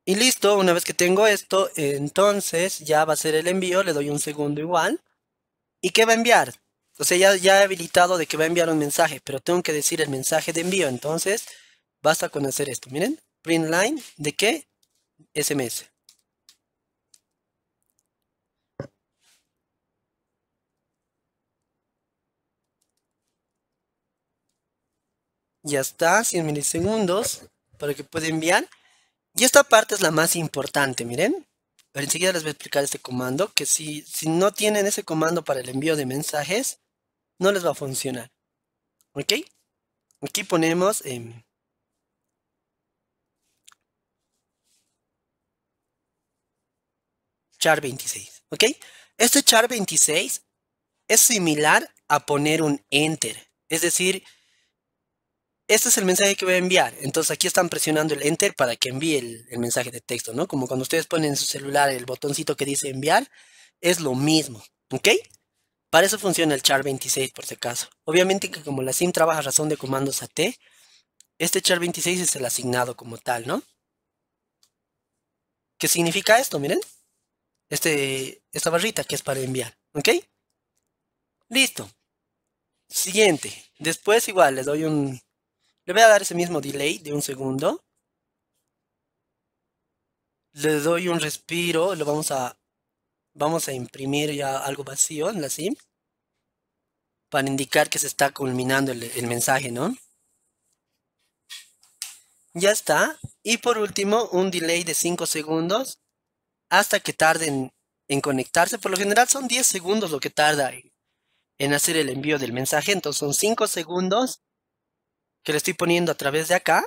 Y listo, una vez que tengo esto, entonces ya va a ser el envío, le doy un segundo igual. ¿Y qué va a enviar? O sea, ya, ya he habilitado de que va a enviar un mensaje, pero tengo que decir el mensaje de envío. Entonces, basta con hacer esto. Miren, print line, ¿de qué? SMS. Ya está, 100 milisegundos para que pueda enviar. Y esta parte es la más importante, miren. Pero enseguida les voy a explicar este comando, que si, si no tienen ese comando para el envío de mensajes, no les va a funcionar. ¿Ok? Aquí ponemos... Em, char 26, ¿ok? Este char 26 es similar a poner un enter, es decir, este es el mensaje que voy a enviar. Entonces aquí están presionando el enter para que envíe el, mensaje de texto, ¿no? Como cuando ustedes ponen en su celular el botoncito que dice enviar, es lo mismo, ¿ok? Para eso funciona el char 26 por si acaso. Obviamente que como la sim trabaja razón de comandos AT, este char 26 es el asignado como tal, ¿no? ¿Qué significa esto? Miren. Este, esta barrita que es para enviar, ¿ok? Listo. Siguiente. Después igual les doy un, le voy a dar ese mismo delay de un segundo. Le doy un respiro, lo vamos a, vamos a imprimir ya algo vacío en la sim. Para indicar que se está culminando el, mensaje, ¿no? Ya está. Y por último, un delay de 5 segundos hasta que tarden en, conectarse. Por lo general son 10 segundos lo que tarda en hacer el envío del mensaje. Entonces son 5 segundos que le estoy poniendo a través de acá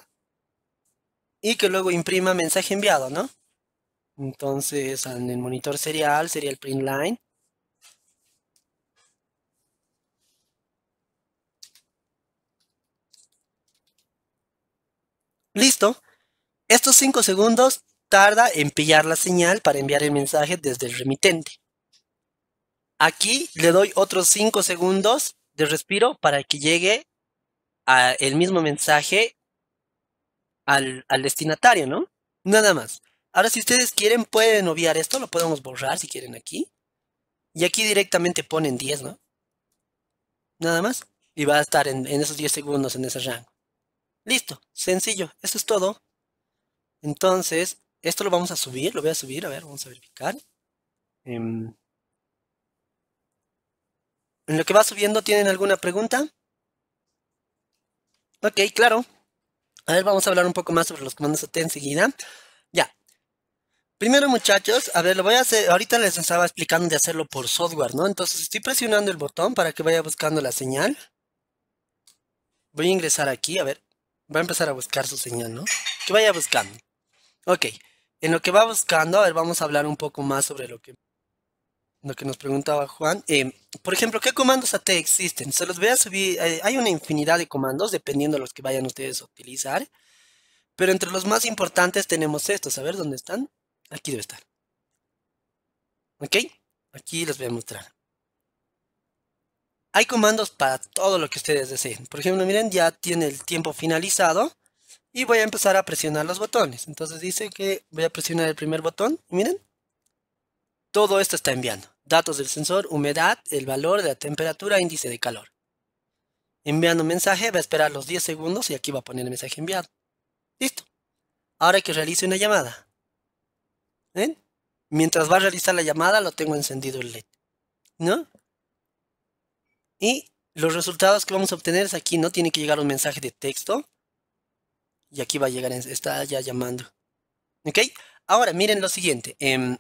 y que luego imprima mensaje enviado, ¿no? Entonces, en el monitor serial sería el print line. Listo. Estos 5 segundos tarda en pillar la señal para enviar el mensaje desde el remitente. Aquí le doy otros 5 segundos de respiro para que llegue el mismo mensaje al, destinatario, ¿no? Nada más. Ahora, si ustedes quieren, pueden obviar esto, lo podemos borrar si quieren aquí. Y aquí directamente ponen 10, ¿no? Nada más. Y va a estar en, en esos 10 segundos en ese rango. Listo, sencillo, eso es todo. Entonces, esto lo vamos a subir, lo voy a subir, a ver, vamos a verificar. Em, en lo que va subiendo, ¿tienen alguna pregunta? Ok, claro. A ver, vamos a hablar un poco más sobre los comandos AT enseguida. Ya. Primero, muchachos, a ver, lo voy a hacer. Ahorita les estaba explicando de hacerlo por software, ¿no? Entonces, estoy presionando el botón para que vaya buscando la señal. Voy a ingresar aquí, a ver. Va a empezar a buscar su señal, ¿no? Que vaya buscando. Ok. En lo que va buscando, a ver, vamos a hablar un poco más sobre lo que lo que nos preguntaba Juan. Eh, por ejemplo, ¿qué comandos AT existen? Se los voy a subir. Eh, hay una infinidad de comandos dependiendo de los que vayan ustedes a utilizar. Pero entre los más importantes tenemos estos. A ver dónde están. Aquí debe estar. ¿Ok? Aquí les voy a mostrar. Hay comandos para todo lo que ustedes deseen. Por ejemplo, miren, ya tiene el tiempo finalizado. Y voy a empezar a presionar los botones. Entonces dice que voy a presionar el primer botón. Miren, todo esto está enviando. Datos del sensor, humedad, el valor de la temperatura, índice de calor. Enviando un mensaje, va a esperar los 10 segundos y aquí va a poner el mensaje enviado. Listo. Ahora que realice una llamada. ¿Ven? Mientras va a realizar la llamada, lo tengo encendido el LED. ¿No? Y los resultados que vamos a obtener es aquí, no tiene que llegar un mensaje de texto. Y aquí va a llegar, está ya llamando. ¿Ok? Ahora miren lo siguiente. Em,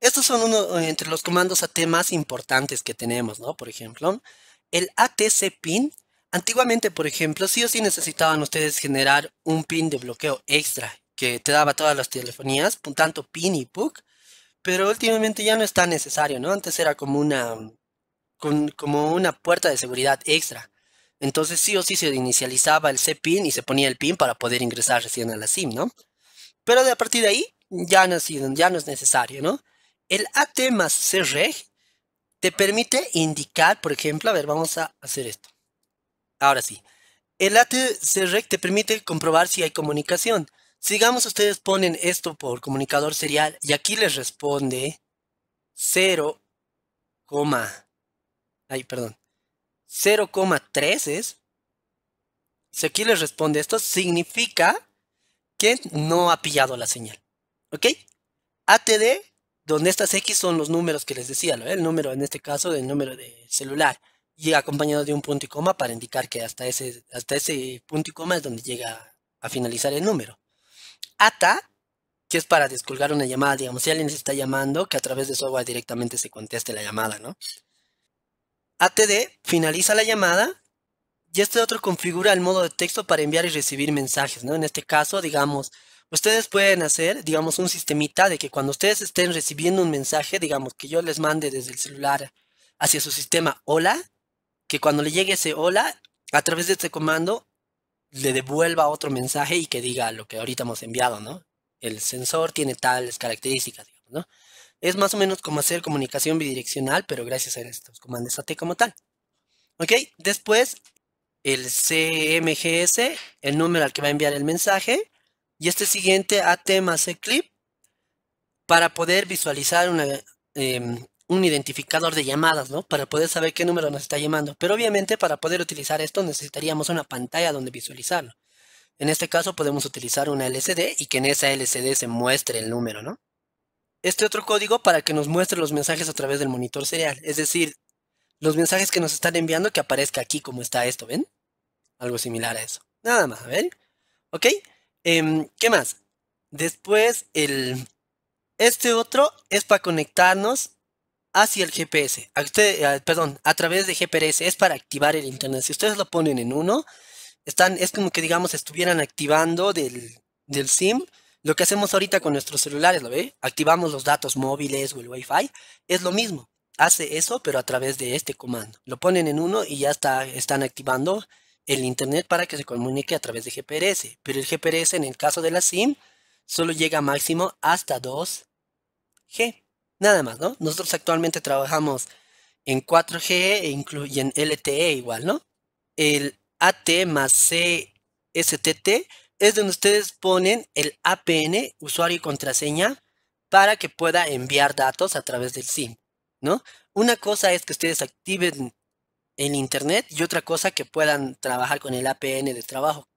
estos son uno, eh, entre los comandos AT más importantes que tenemos, ¿no? Por ejemplo, el ATC pin. Antiguamente, por ejemplo, sí o sí necesitaban ustedes generar un pin de bloqueo extra que te daba todas las telefonías, tanto pin y PUC, pero últimamente ya no es tan necesario, ¿no? Antes era como una, como una puerta de seguridad extra. Entonces sí o sí se inicializaba el C-PIN y se ponía el PIN para poder ingresar recién a la SIM, ¿no? Pero de a partir de ahí ya no, ya no es necesario, ¿no? El AT más CREG te permite indicar, por ejemplo, a ver, vamos a hacer esto. Ahora sí. El AT te permite comprobar si hay comunicación. Sigamos, ustedes ponen esto por comunicador serial y aquí les responde 0, ay, perdón, 0,3 es. Si aquí les responde esto, significa que no ha pillado la señal. ¿Ok? ATD donde estas X son los números que les decía, el número en este caso del número de celular, y acompañado de un punto y coma para indicar que hasta ese, hasta ese punto y coma es donde llega a finalizar el número. ATA, que es para descolgar una llamada, digamos, si alguien se está llamando, que a través de software directamente se conteste la llamada, ¿no? ATD finaliza la llamada y este otro configura el modo de texto para enviar y recibir mensajes, ¿no? En este caso, digamos, ustedes pueden hacer, digamos, un sistemita de que cuando ustedes estén recibiendo un mensaje, digamos, que yo les mande desde el celular hacia su sistema hola, que cuando le llegue ese hola, a través de este comando, le devuelva otro mensaje y que diga lo que ahorita hemos enviado, ¿no? El sensor tiene tales características, digamos, ¿no? Es más o menos como hacer comunicación bidireccional, pero gracias a estos comandos AT como tal. ¿Ok? Después, el CMGS, el número al que va a enviar el mensaje, y este siguiente AT más e clip para poder visualizar em, un identificador de llamadas, ¿no? Para poder saber qué número nos está llamando. Pero obviamente para poder utilizar esto necesitaríamos una pantalla donde visualizarlo. En este caso podemos utilizar una LCD y que en esa LCD se muestre el número, ¿no? Este otro código para que nos muestre los mensajes a través del monitor serial, es decir, los mensajes que nos están enviando que aparezca aquí como está esto, ¿ven? Algo similar a eso. Nada más, ¿ven? ¿Ok? Em, ¿Qué más? Después, el, este otro es para conectarnos hacia el GPS. A perdón, a través de GPS. Es para activar el Internet. Si ustedes lo ponen en uno, están, es como que, digamos, estuvieran activando del, SIM. Lo que hacemos ahorita con nuestros celulares, ¿lo ve? Activamos los datos móviles o el Wi-Fi. Es lo mismo. Hace eso, pero a través de este comando. Lo ponen en uno y ya está, están activando el Internet para que se comunique a través de gps pero el gps en el caso de la SIM solo llega máximo hasta 2G. Nada más, ¿no? Nosotros actualmente trabajamos en 4G e incluyen LTE igual, ¿no? El AT más CSTT es donde ustedes ponen el APN, usuario y contraseña, para que pueda enviar datos a través del SIM, ¿no? Una cosa es que ustedes activen en Internet y otra cosa que puedan trabajar con el APN de trabajo.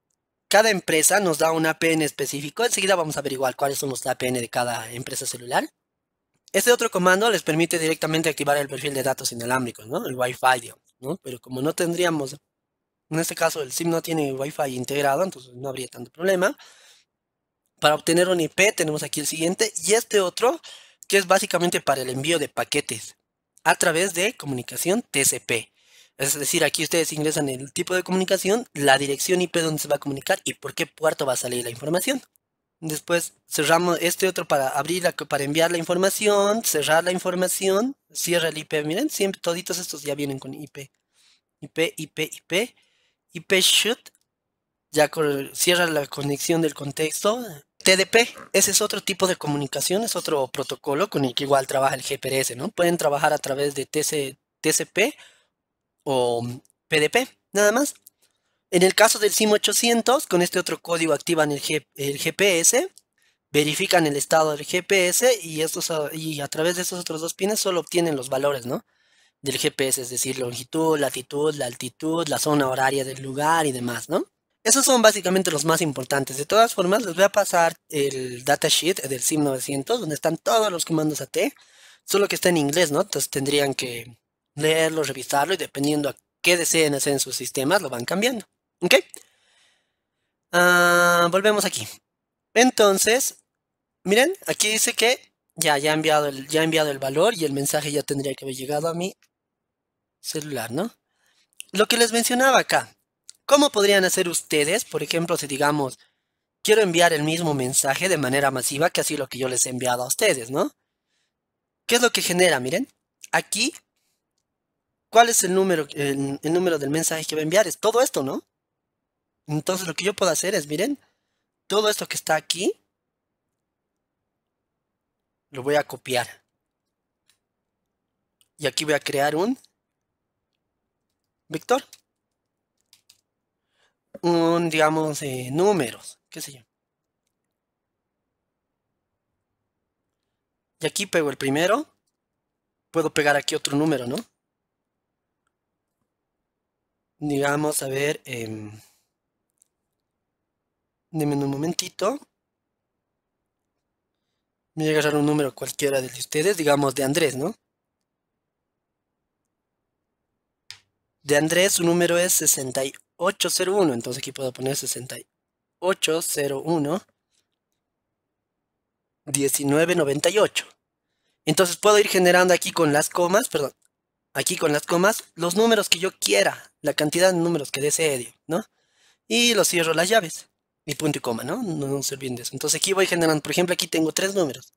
Cada empresa nos da un APN específico. Enseguida vamos a averiguar cuáles son los APN de cada empresa celular. Este otro comando les permite directamente activar el perfil de datos inalámbricos, ¿no? El Wi-Fi, Pero como no tendríamos, en este caso el SIM no tiene Wi-Fi integrado, entonces no habría tanto problema. Para obtener un IP tenemos aquí el siguiente y este otro que es básicamente para el envío de paquetes a través de comunicación TCP. Es decir, aquí ustedes ingresan el tipo de comunicación, la dirección IP donde se va a comunicar y por qué puerto va a salir la información. Después cerramos este otro para abrir, para enviar la información, cerrar la información, cierra el IP. Miren, siempre toditos estos ya vienen con IP. IP, IP, IP. IP shoot, ya cierra la conexión del contexto. TDP, ese es otro tipo de comunicación, es otro protocolo con el que igual trabaja el GPS. ¿no? Pueden trabajar a través de TC, TCP o PDP, nada más. En el caso del SIM 800, con este otro código activan el, GPS, verifican el estado del GPS y, y a través de esos otros dos pines solo obtienen los valores, ¿no? Del GPS, es decir, longitud, latitud, la altitud, la zona horaria del lugar y demás, ¿no? Esos son básicamente los más importantes. De todas formas, les voy a pasar el datasheet del SIM 900, donde están todos los comandos AT, solo que está en inglés, ¿no? Entonces tendrían que leerlo, revisarlo y dependiendo a qué deseen hacer en sus sistemas, lo van cambiando. ¿Ok? Ah, volvemos aquí. Entonces, miren, aquí dice que ya, ya, ha enviado el, ya ha enviado el valor y el mensaje ya tendría que haber llegado a mi celular, ¿no? Lo que les mencionaba acá, ¿cómo podrían hacer ustedes, por ejemplo, si digamos, quiero enviar el mismo mensaje de manera masiva que así lo que yo les he enviado a ustedes, ¿no? ¿Qué es lo que genera? Miren, aquí cuál es el número, el, número del mensaje que va a enviar, es todo esto, ¿no? Entonces lo que yo puedo hacer es, miren, todo esto que está aquí, lo voy a copiar. Y aquí voy a crear un vector. Un, digamos, eh, números, qué sé yo. Y aquí pego el primero. Puedo pegar aquí otro número, ¿no? Digamos, a ver, eh, un momentito. Voy a agarrar un número cualquiera de ustedes, digamos de Andrés, ¿no? De Andrés su número es 6801, entonces aquí puedo poner 6801 1998. Entonces puedo ir generando aquí con las comas, perdón, aquí con las comas los números que yo quiera, la cantidad de números que desee, ¿no? Y los cierro las llaves. Y punto y coma, ¿no? No, nos se olviden de eso. Entonces aquí voy generando, por ejemplo, aquí tengo tres números.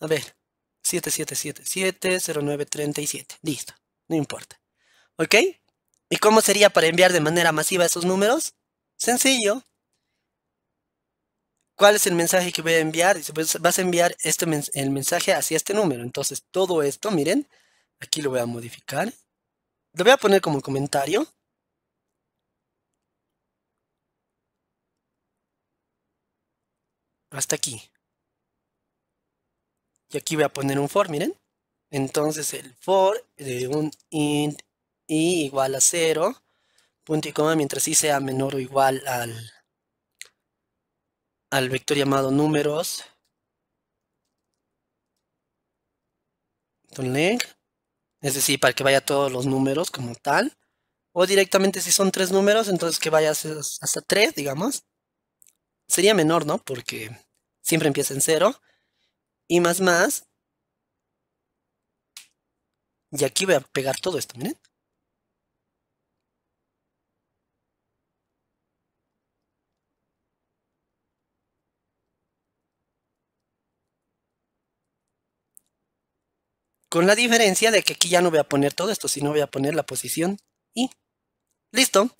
A ver, 77770937 Listo, no importa. ¿Ok? ¿Y cómo sería para enviar de manera masiva esos números? Sencillo. ¿Cuál es el mensaje que voy a enviar? Pues, vas a enviar este, el mensaje hacia este número. Entonces todo esto, miren, Aquí lo voy a modificar. Lo voy a poner como comentario. Hasta aquí. Y aquí voy a poner un for, miren. Entonces el for de un int i igual a 0, punto y coma, mientras i sea menor o igual al, al vector llamado números es decir, para que vaya todos los números como tal, o directamente si son tres números, entonces que vaya hasta tres, digamos. Sería menor, ¿no? Porque siempre empieza en cero. Y más más. Y aquí voy a pegar todo esto, miren. Con la diferencia de que aquí ya no voy a poner todo esto, sino voy a poner la posición y listo.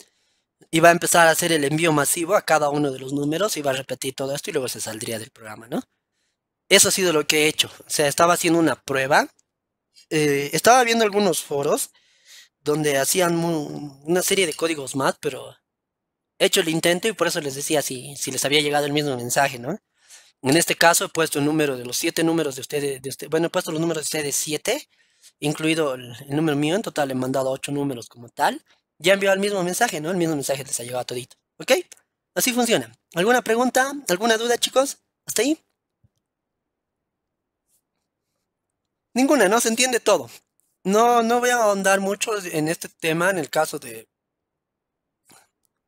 Y va a empezar a hacer el envío masivo a cada uno de los números y va a repetir todo esto y luego se saldría del programa, ¿no? Eso ha sido lo que he hecho. O sea, estaba haciendo una prueba. Eh, estaba viendo algunos foros donde hacían una serie de códigos más, pero he hecho el intento y por eso les decía si, si les había llegado el mismo mensaje, ¿no? En este caso he puesto el número de los siete números de ustedes, bueno, he puesto los números de ustedes siete, incluido el, número mío, en total he mandado ocho números como tal. Ya envió el mismo mensaje, ¿no? El mismo mensaje les ha llegado a todito, ¿ok? Así funciona. ¿Alguna pregunta? ¿Alguna duda, chicos? ¿Hasta ahí? Ninguna, ¿no? Se entiende todo. No, no voy a ahondar mucho en este tema en el caso de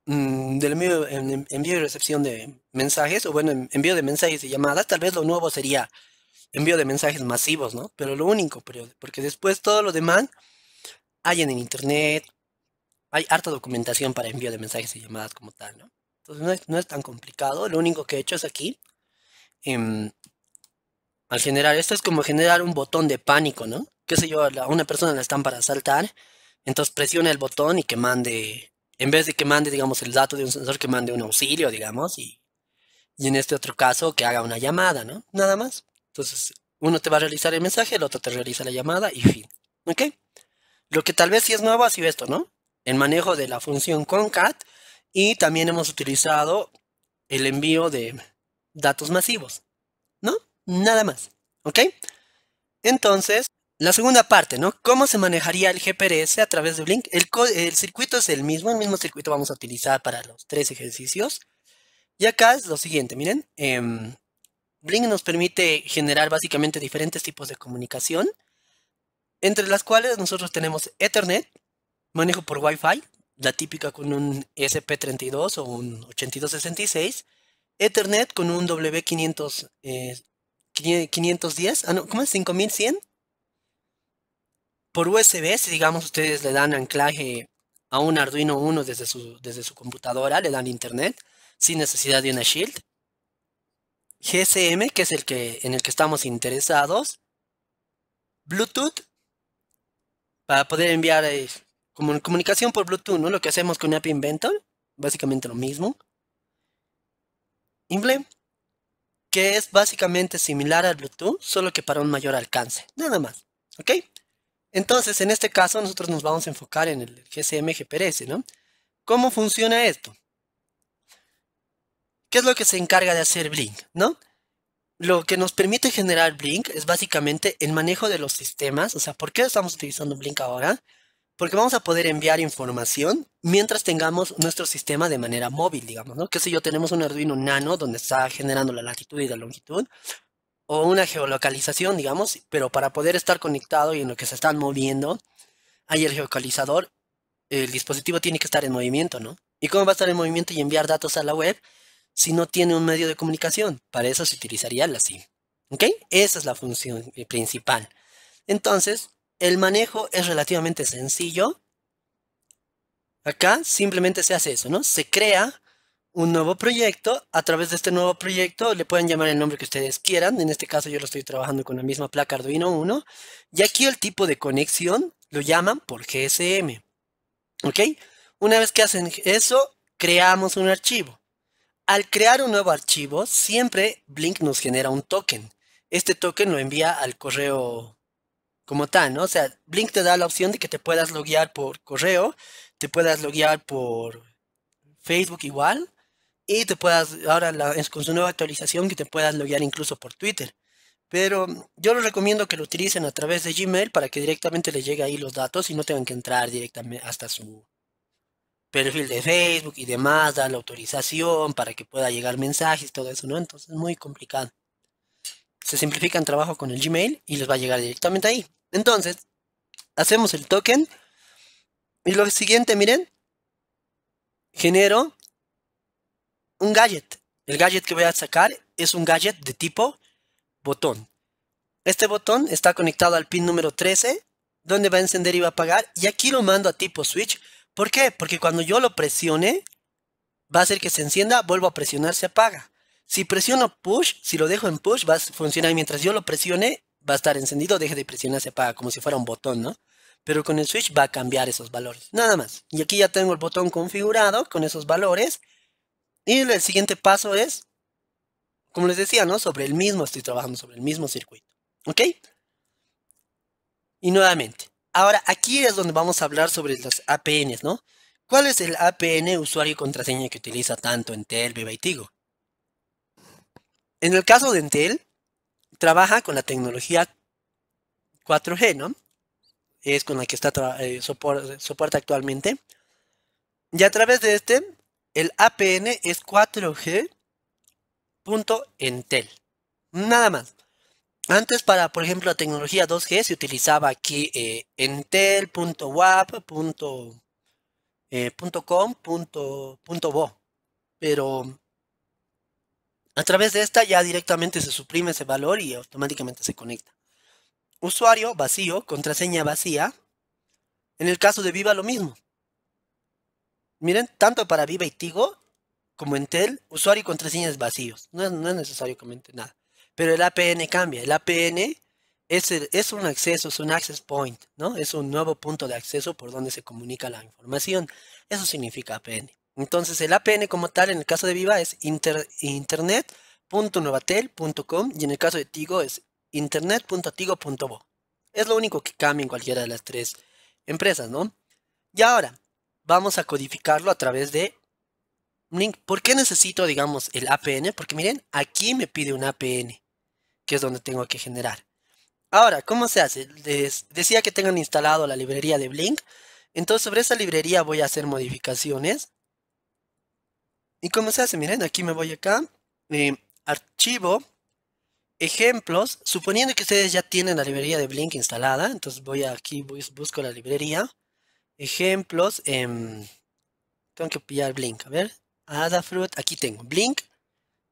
Mm, del envío, envío, y recepción de mensajes, o bueno, envío de mensajes y llamadas, tal vez lo nuevo sería envío de mensajes masivos, ¿no? Pero lo único, porque después todo lo demás hay en el Internet, hay harta documentación para envío de mensajes y llamadas como tal, ¿no? Entonces no es, tan complicado, lo único que he hecho es aquí, em, al generar, esto es como generar un botón de pánico, ¿no? Qué sé yo, a una persona la están para saltar entonces presiona el botón y que mande en vez de que mande, digamos, el dato de un sensor, que mande un auxilio, digamos, y, y en este otro caso que haga una llamada, ¿no? Nada más. Entonces, uno te va a realizar el mensaje, el otro te realiza la llamada y fin. ¿Ok? Lo que tal vez sí es nuevo ha sido esto, ¿no? El manejo de la función concat y también hemos utilizado el envío de datos masivos, ¿no? Nada más. ¿Ok? Entonces, la segunda parte, ¿no? ¿Cómo se manejaría el GPRS a través de Blink? El, circuito es el mismo, el mismo circuito vamos a utilizar para los tres ejercicios. Y acá es lo siguiente, miren. Em, Blink nos permite generar básicamente diferentes tipos de comunicación, entre las cuales nosotros tenemos Ethernet, manejo por Wi-Fi, la típica con un SP32 o un 8266, Ethernet con un W500, 510, eh, ah, no, ¿cómo es? 5100 por USB, si digamos ustedes le dan anclaje a un Arduino 1 desde su, desde su computadora, le dan internet, sin necesidad de una shield. GSM, que es el que, en el que estamos interesados. Bluetooth, para poder enviar eh, comunicación por Bluetooth, Lo que hacemos con App Inventor, básicamente lo mismo. Emblem, que es básicamente similar al Bluetooth, solo que para un mayor alcance, nada más, ¿ok? Entonces, en este caso, nosotros nos vamos a enfocar en el GCM GPRS, ¿no? ¿Cómo funciona esto? ¿Qué es lo que se encarga de hacer Blink, no? Lo que nos permite generar Blink es básicamente el manejo de los sistemas. O sea, ¿por qué estamos utilizando Blink ahora? Porque vamos a poder enviar información mientras tengamos nuestro sistema de manera móvil, digamos, ¿no? Que si yo tenemos un Arduino Nano donde está generando la latitud y la longitud, o una geolocalización, digamos, pero para poder estar conectado y en lo que se están moviendo, hay el geolocalizador, el dispositivo tiene que estar en movimiento, ¿no? ¿Y cómo va a estar en movimiento y enviar datos a la web si no tiene un medio de comunicación? Para eso se utilizaría la SIM. ¿Ok? Esa es la función eh, principal. Entonces, el manejo es relativamente sencillo. Acá simplemente se hace eso, ¿no? Se crea un nuevo proyecto. A través de este nuevo proyecto le pueden llamar el nombre que ustedes quieran. En este caso yo lo estoy trabajando con la misma placa Arduino 1. Y aquí el tipo de conexión lo llaman por GSM. ¿Ok? Una vez que hacen eso, creamos un archivo. Al crear un nuevo archivo, siempre Blink nos genera un token. Este token lo envía al correo como tal, ¿no? O sea, Blink te da la opción de que te puedas loguear por correo, te puedas loguear por Facebook igual, y te puedas, ahora es con su nueva actualización, que te puedas loguear incluso por Twitter. Pero yo les recomiendo que lo utilicen a través de Gmail para que directamente les llegue ahí los datos y no tengan que entrar directamente hasta su perfil de Facebook y demás, dar la autorización para que pueda llegar mensajes, y todo eso, ¿no? Entonces es muy complicado. Se simplifica el trabajo con el Gmail y les va a llegar directamente ahí. Entonces, hacemos el token. Y lo siguiente, miren, genero un gadget. El gadget que voy a sacar es un gadget de tipo botón. Este botón está conectado al pin número 13, donde va a encender y va a apagar. Y aquí lo mando a tipo switch. ¿Por qué? Porque cuando yo lo presione, va a hacer que se encienda, vuelvo a presionar, se apaga. Si presiono push, si lo dejo en push, va a funcionar. Mientras yo lo presione, va a estar encendido, deje de presionar, se apaga, como si fuera un botón, ¿no? Pero con el switch va a cambiar esos valores. Nada más. Y aquí ya tengo el botón configurado con esos valores. Y el siguiente paso es, como les decía, ¿no? Sobre el mismo, estoy trabajando sobre el mismo circuito. ¿Ok? Y nuevamente, ahora aquí es donde vamos a hablar sobre los APNs, ¿no? ¿Cuál es el APN usuario y contraseña que utiliza tanto Entel, Viva y Tigo? En el caso de Entel, trabaja con la tecnología 4G, ¿no? Es con la que está eh, soporta actualmente. Y a través de este el APN es 4G.entel. Nada más. Antes para, por ejemplo, la tecnología 2G se utilizaba aquí eh, entel.wap.com.bo. Eh, Pero a través de esta ya directamente se suprime ese valor y automáticamente se conecta. Usuario vacío, contraseña vacía. En el caso de Viva lo mismo. Miren, tanto para Viva y Tigo como en Tel, usuario y contraseñas vacíos. No es, no es necesario comentar nada. Pero el APN cambia. El APN es, un acceso, es un access point, ¿no? Es un nuevo punto de acceso por donde se comunica la información. Eso significa APN. Entonces, el APN como tal, en el caso de Viva, es inter, y en el caso de Tigo es internet.tigo.bo. Es lo único que cambia en cualquiera de las tres empresas, ¿no? Y ahora, vamos a codificarlo a través de Blink. ¿Por qué necesito, digamos, el APN? Porque miren, aquí me pide un APN, que es donde tengo que generar. Ahora, ¿cómo se hace? Les decía que tengan instalado la librería de Blink. Entonces, sobre esa librería voy a hacer modificaciones. ¿Y cómo se hace? Miren, aquí me voy acá. Em, archivo. Ejemplos. Suponiendo que ustedes ya tienen la librería de Blink instalada. Entonces, voy aquí, busco la librería. Ejemplos. Em, tengo que pillar Blink. A ver. Adafruit. Aquí tengo Blink.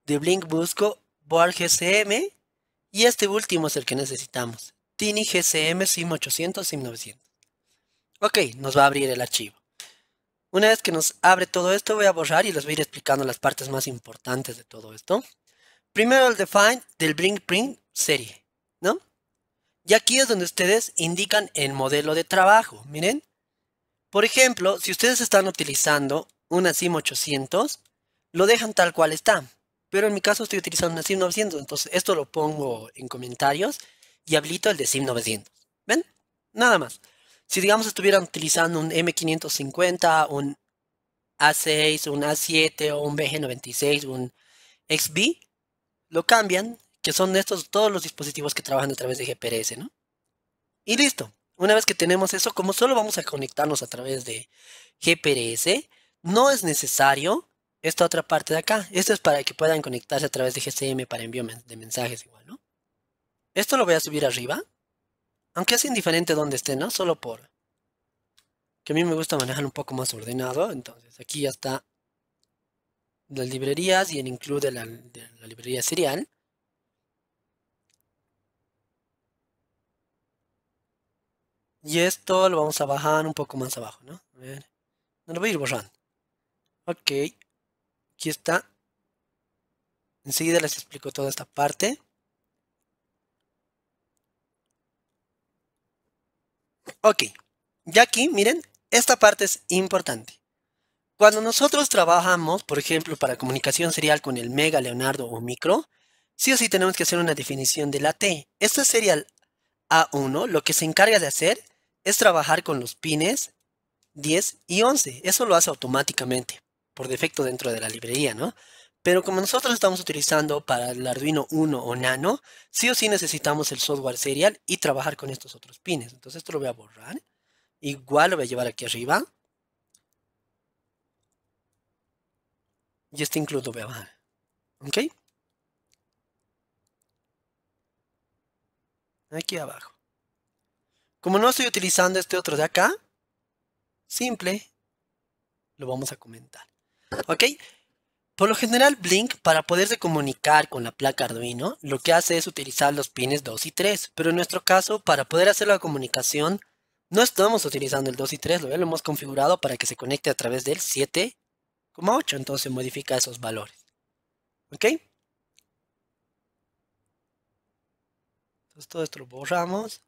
De Blink busco Board GCM. Y este último es el que necesitamos. Tiny GCM SIM 800, SIM 900. Ok, nos va a abrir el archivo. Una vez que nos abre todo esto, voy a borrar y les voy a ir explicando las partes más importantes de todo esto. Primero el define del Blink print serie, ¿no? Y aquí es donde ustedes indican el modelo de trabajo. Miren, por ejemplo, si ustedes están utilizando una SIM 800, lo dejan tal cual está. Pero en mi caso estoy utilizando una SIM 900, entonces esto lo pongo en comentarios y habilito el de SIM 900. ¿Ven? Nada más. Si digamos estuvieran utilizando un M550, un A6, un A7 o un BG96, un XB, lo cambian, que son estos todos los dispositivos que trabajan a través de GPS, ¿no? Y listo. Una vez que tenemos eso, como solo vamos a conectarnos a través de GPS no es necesario esta otra parte de acá. Esto es para que puedan conectarse a través de GCM para envío de mensajes igual, ¿no? Esto lo voy a subir arriba. Aunque es indiferente donde esté, ¿no? Solo por... Que a mí me gusta manejar un poco más ordenado. Entonces aquí ya está las librerías y el include de la librería serial. Y esto lo vamos a bajar un poco más abajo, ¿no? No lo voy a ir borrando. Ok. Aquí está. Enseguida les explico toda esta parte. Ok. Ya aquí, miren, esta parte es importante. Cuando nosotros trabajamos, por ejemplo, para comunicación serial con el mega, leonardo o micro, sí o sí tenemos que hacer una definición de la T. Esta serial a1 lo que se encarga de hacer es trabajar con los pines 10 y 11. Eso lo hace automáticamente, por defecto dentro de la librería, ¿no? Pero como nosotros estamos utilizando para el Arduino 1 o Nano, sí o sí necesitamos el software serial y trabajar con estos otros pines. Entonces esto lo voy a borrar. Igual lo voy a llevar aquí arriba. Y este incluso lo voy a bajar. ¿Ok? aquí abajo. Como no estoy utilizando este otro de acá, simple, lo vamos a comentar. ¿Ok? Por lo general, Blink, para poderse comunicar con la placa Arduino, lo que hace es utilizar los pines 2 y 3. Pero en nuestro caso, para poder hacer la comunicación, no estamos utilizando el 2 y 3, lo, hemos configurado para que se conecte a través del 7,8. Entonces modifica esos valores. ¿Ok? Entonces todo esto lo borramos.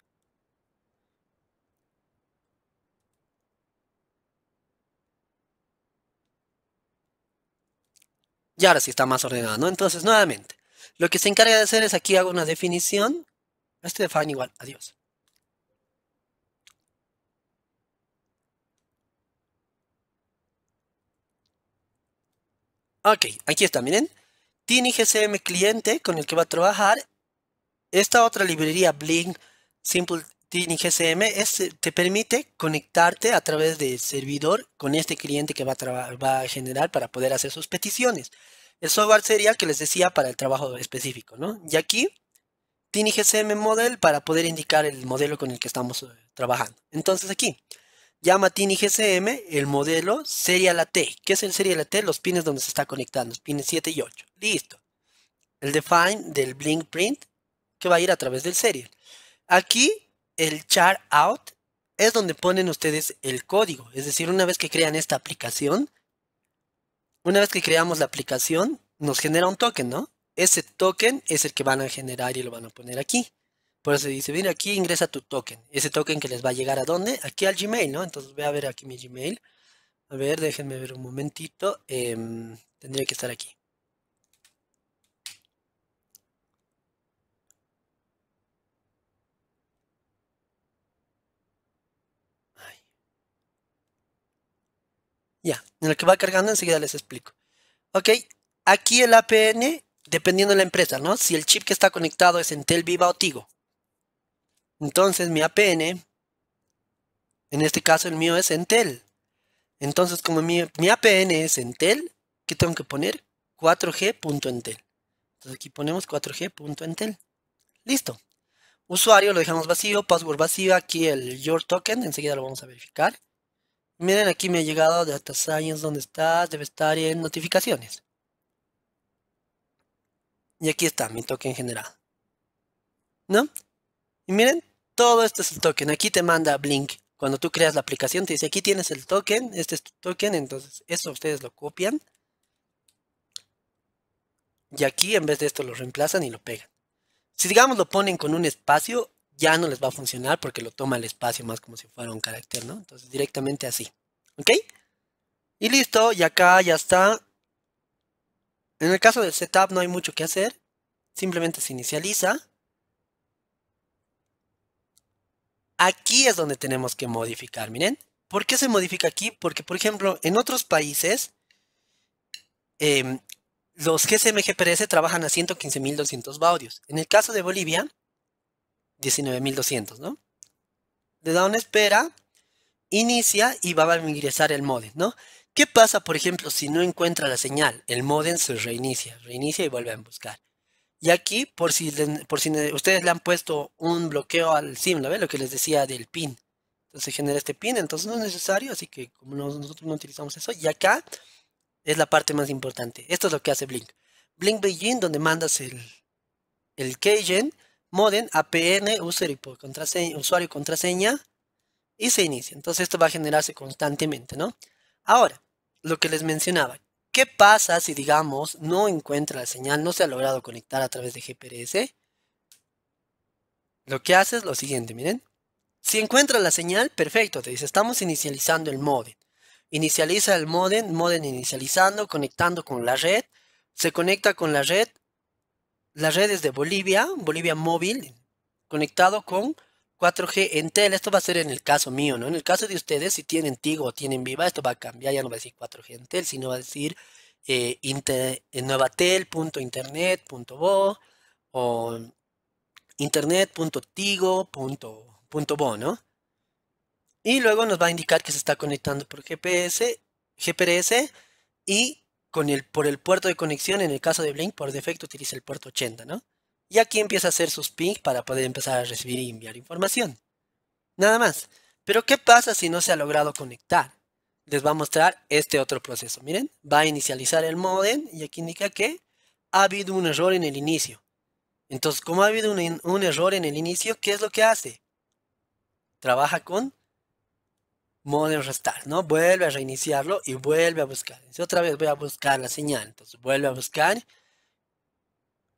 Y ahora sí está más ordenado, ¿no? Entonces, nuevamente, lo que se encarga de hacer es aquí hago una definición. Este define igual, adiós. Ok, aquí está, miren. Tiene GCM cliente con el que va a trabajar esta otra librería Blink Simple Tiny GSM eh, te permite conectarte a través del servidor con este cliente que va a, generar para poder hacer sus peticiones. El software sería que les decía para el trabajo específico, ¿no? Y aquí Tiny GSM Model para poder indicar el modelo con el que estamos eh, trabajando. Entonces aquí, llama Tiny GSM, el modelo Serial AT. ¿Qué es el Serial AT? Los pines donde se está conectando, los pines 7 y 8. Listo. El define del Blink Print que va a ir a través del serial. Aquí el chart out es donde ponen ustedes el código. Es decir, una vez que crean esta aplicación, una vez que creamos la aplicación, nos genera un token, ¿no? Ese token es el que van a generar y lo van a poner aquí. Por eso dice, viene aquí ingresa tu token. Ese token que les va a llegar a dónde? Aquí al Gmail, ¿no? Entonces voy a ver aquí mi Gmail. A ver, déjenme ver un momentito. Em, tendría que estar aquí. en el que va cargando enseguida les explico. Ok, aquí el APN, dependiendo de la empresa, ¿no? Si el chip que está conectado es Entel, Viva o Tigo. Entonces mi APN, en este caso el mío es Entel. Entonces como mi, mi APN es Entel, ¿qué tengo que poner? 4G.entel. Entonces aquí ponemos 4G.entel. Listo. Usuario lo dejamos vacío, password vacío, aquí el your token, enseguida lo vamos a verificar. Miren, aquí me ha llegado Data Science, ¿dónde está? Debe estar en notificaciones. Y aquí está mi token generado. ¿No? Y miren, todo esto es el token. Aquí te manda Blink. Cuando tú creas la aplicación, te dice, aquí tienes el token, este es tu token, entonces eso ustedes lo copian. Y aquí, en vez de esto, lo reemplazan y lo pegan. Si digamos lo ponen con un espacio, ya no les va a funcionar porque lo toma el espacio más como si fuera un carácter, ¿no? Entonces directamente así, ¿ok? Y listo, y acá ya está. En el caso del setup no hay mucho que hacer, simplemente se inicializa. Aquí es donde tenemos que modificar, miren. ¿Por qué se modifica aquí? Porque, por ejemplo, en otros países, eh, los GPRS trabajan a 115.200 baudios. En el caso de Bolivia, 19.200, ¿no? Le da una espera, inicia y va a ingresar el modem, ¿no? ¿Qué pasa, por ejemplo, si no encuentra la señal? El modem se reinicia, reinicia y vuelve a buscar. Y aquí, por si, por si ustedes le han puesto un bloqueo al SIM, ¿lo, ve? lo que les decía del pin. Entonces genera este pin, entonces no es necesario, así que como nosotros no utilizamos eso. Y acá es la parte más importante. Esto es lo que hace Blink. Blink Beijing, donde mandas el, el Keygen, modem, APN, usuario y contraseña, usuario y contraseña y se inicia. Entonces esto va a generarse constantemente, ¿no? Ahora, lo que les mencionaba, ¿qué pasa si digamos no encuentra la señal, no se ha logrado conectar a través de GPS? Lo que hace es lo siguiente, miren. Si encuentra la señal, perfecto, te dice, estamos inicializando el modem. Inicializa el modem, modem inicializando, conectando con la red, se conecta con la red, las redes de Bolivia, Bolivia Móvil, conectado con 4G Entel. Esto va a ser en el caso mío, ¿no? En el caso de ustedes, si tienen Tigo o tienen Viva, esto va a cambiar, ya no va a decir 4G Entel, sino va a decir eh, o internet.tigo.bo, ¿no? Y luego nos va a indicar que se está conectando por GPS, GPS y con el, por el puerto de conexión, en el caso de Blink, por defecto utiliza el puerto 80, ¿no? Y aquí empieza a hacer sus ping para poder empezar a recibir y enviar información. Nada más. Pero ¿qué pasa si no se ha logrado conectar? Les va a mostrar este otro proceso. Miren, va a inicializar el modem y aquí indica que ha habido un error en el inicio. Entonces, como ha habido un error en el inicio, ¿qué es lo que hace? Trabaja con model restart, ¿no? Vuelve a reiniciarlo y vuelve a buscar. otra vez voy a buscar la señal. Entonces vuelve a buscar.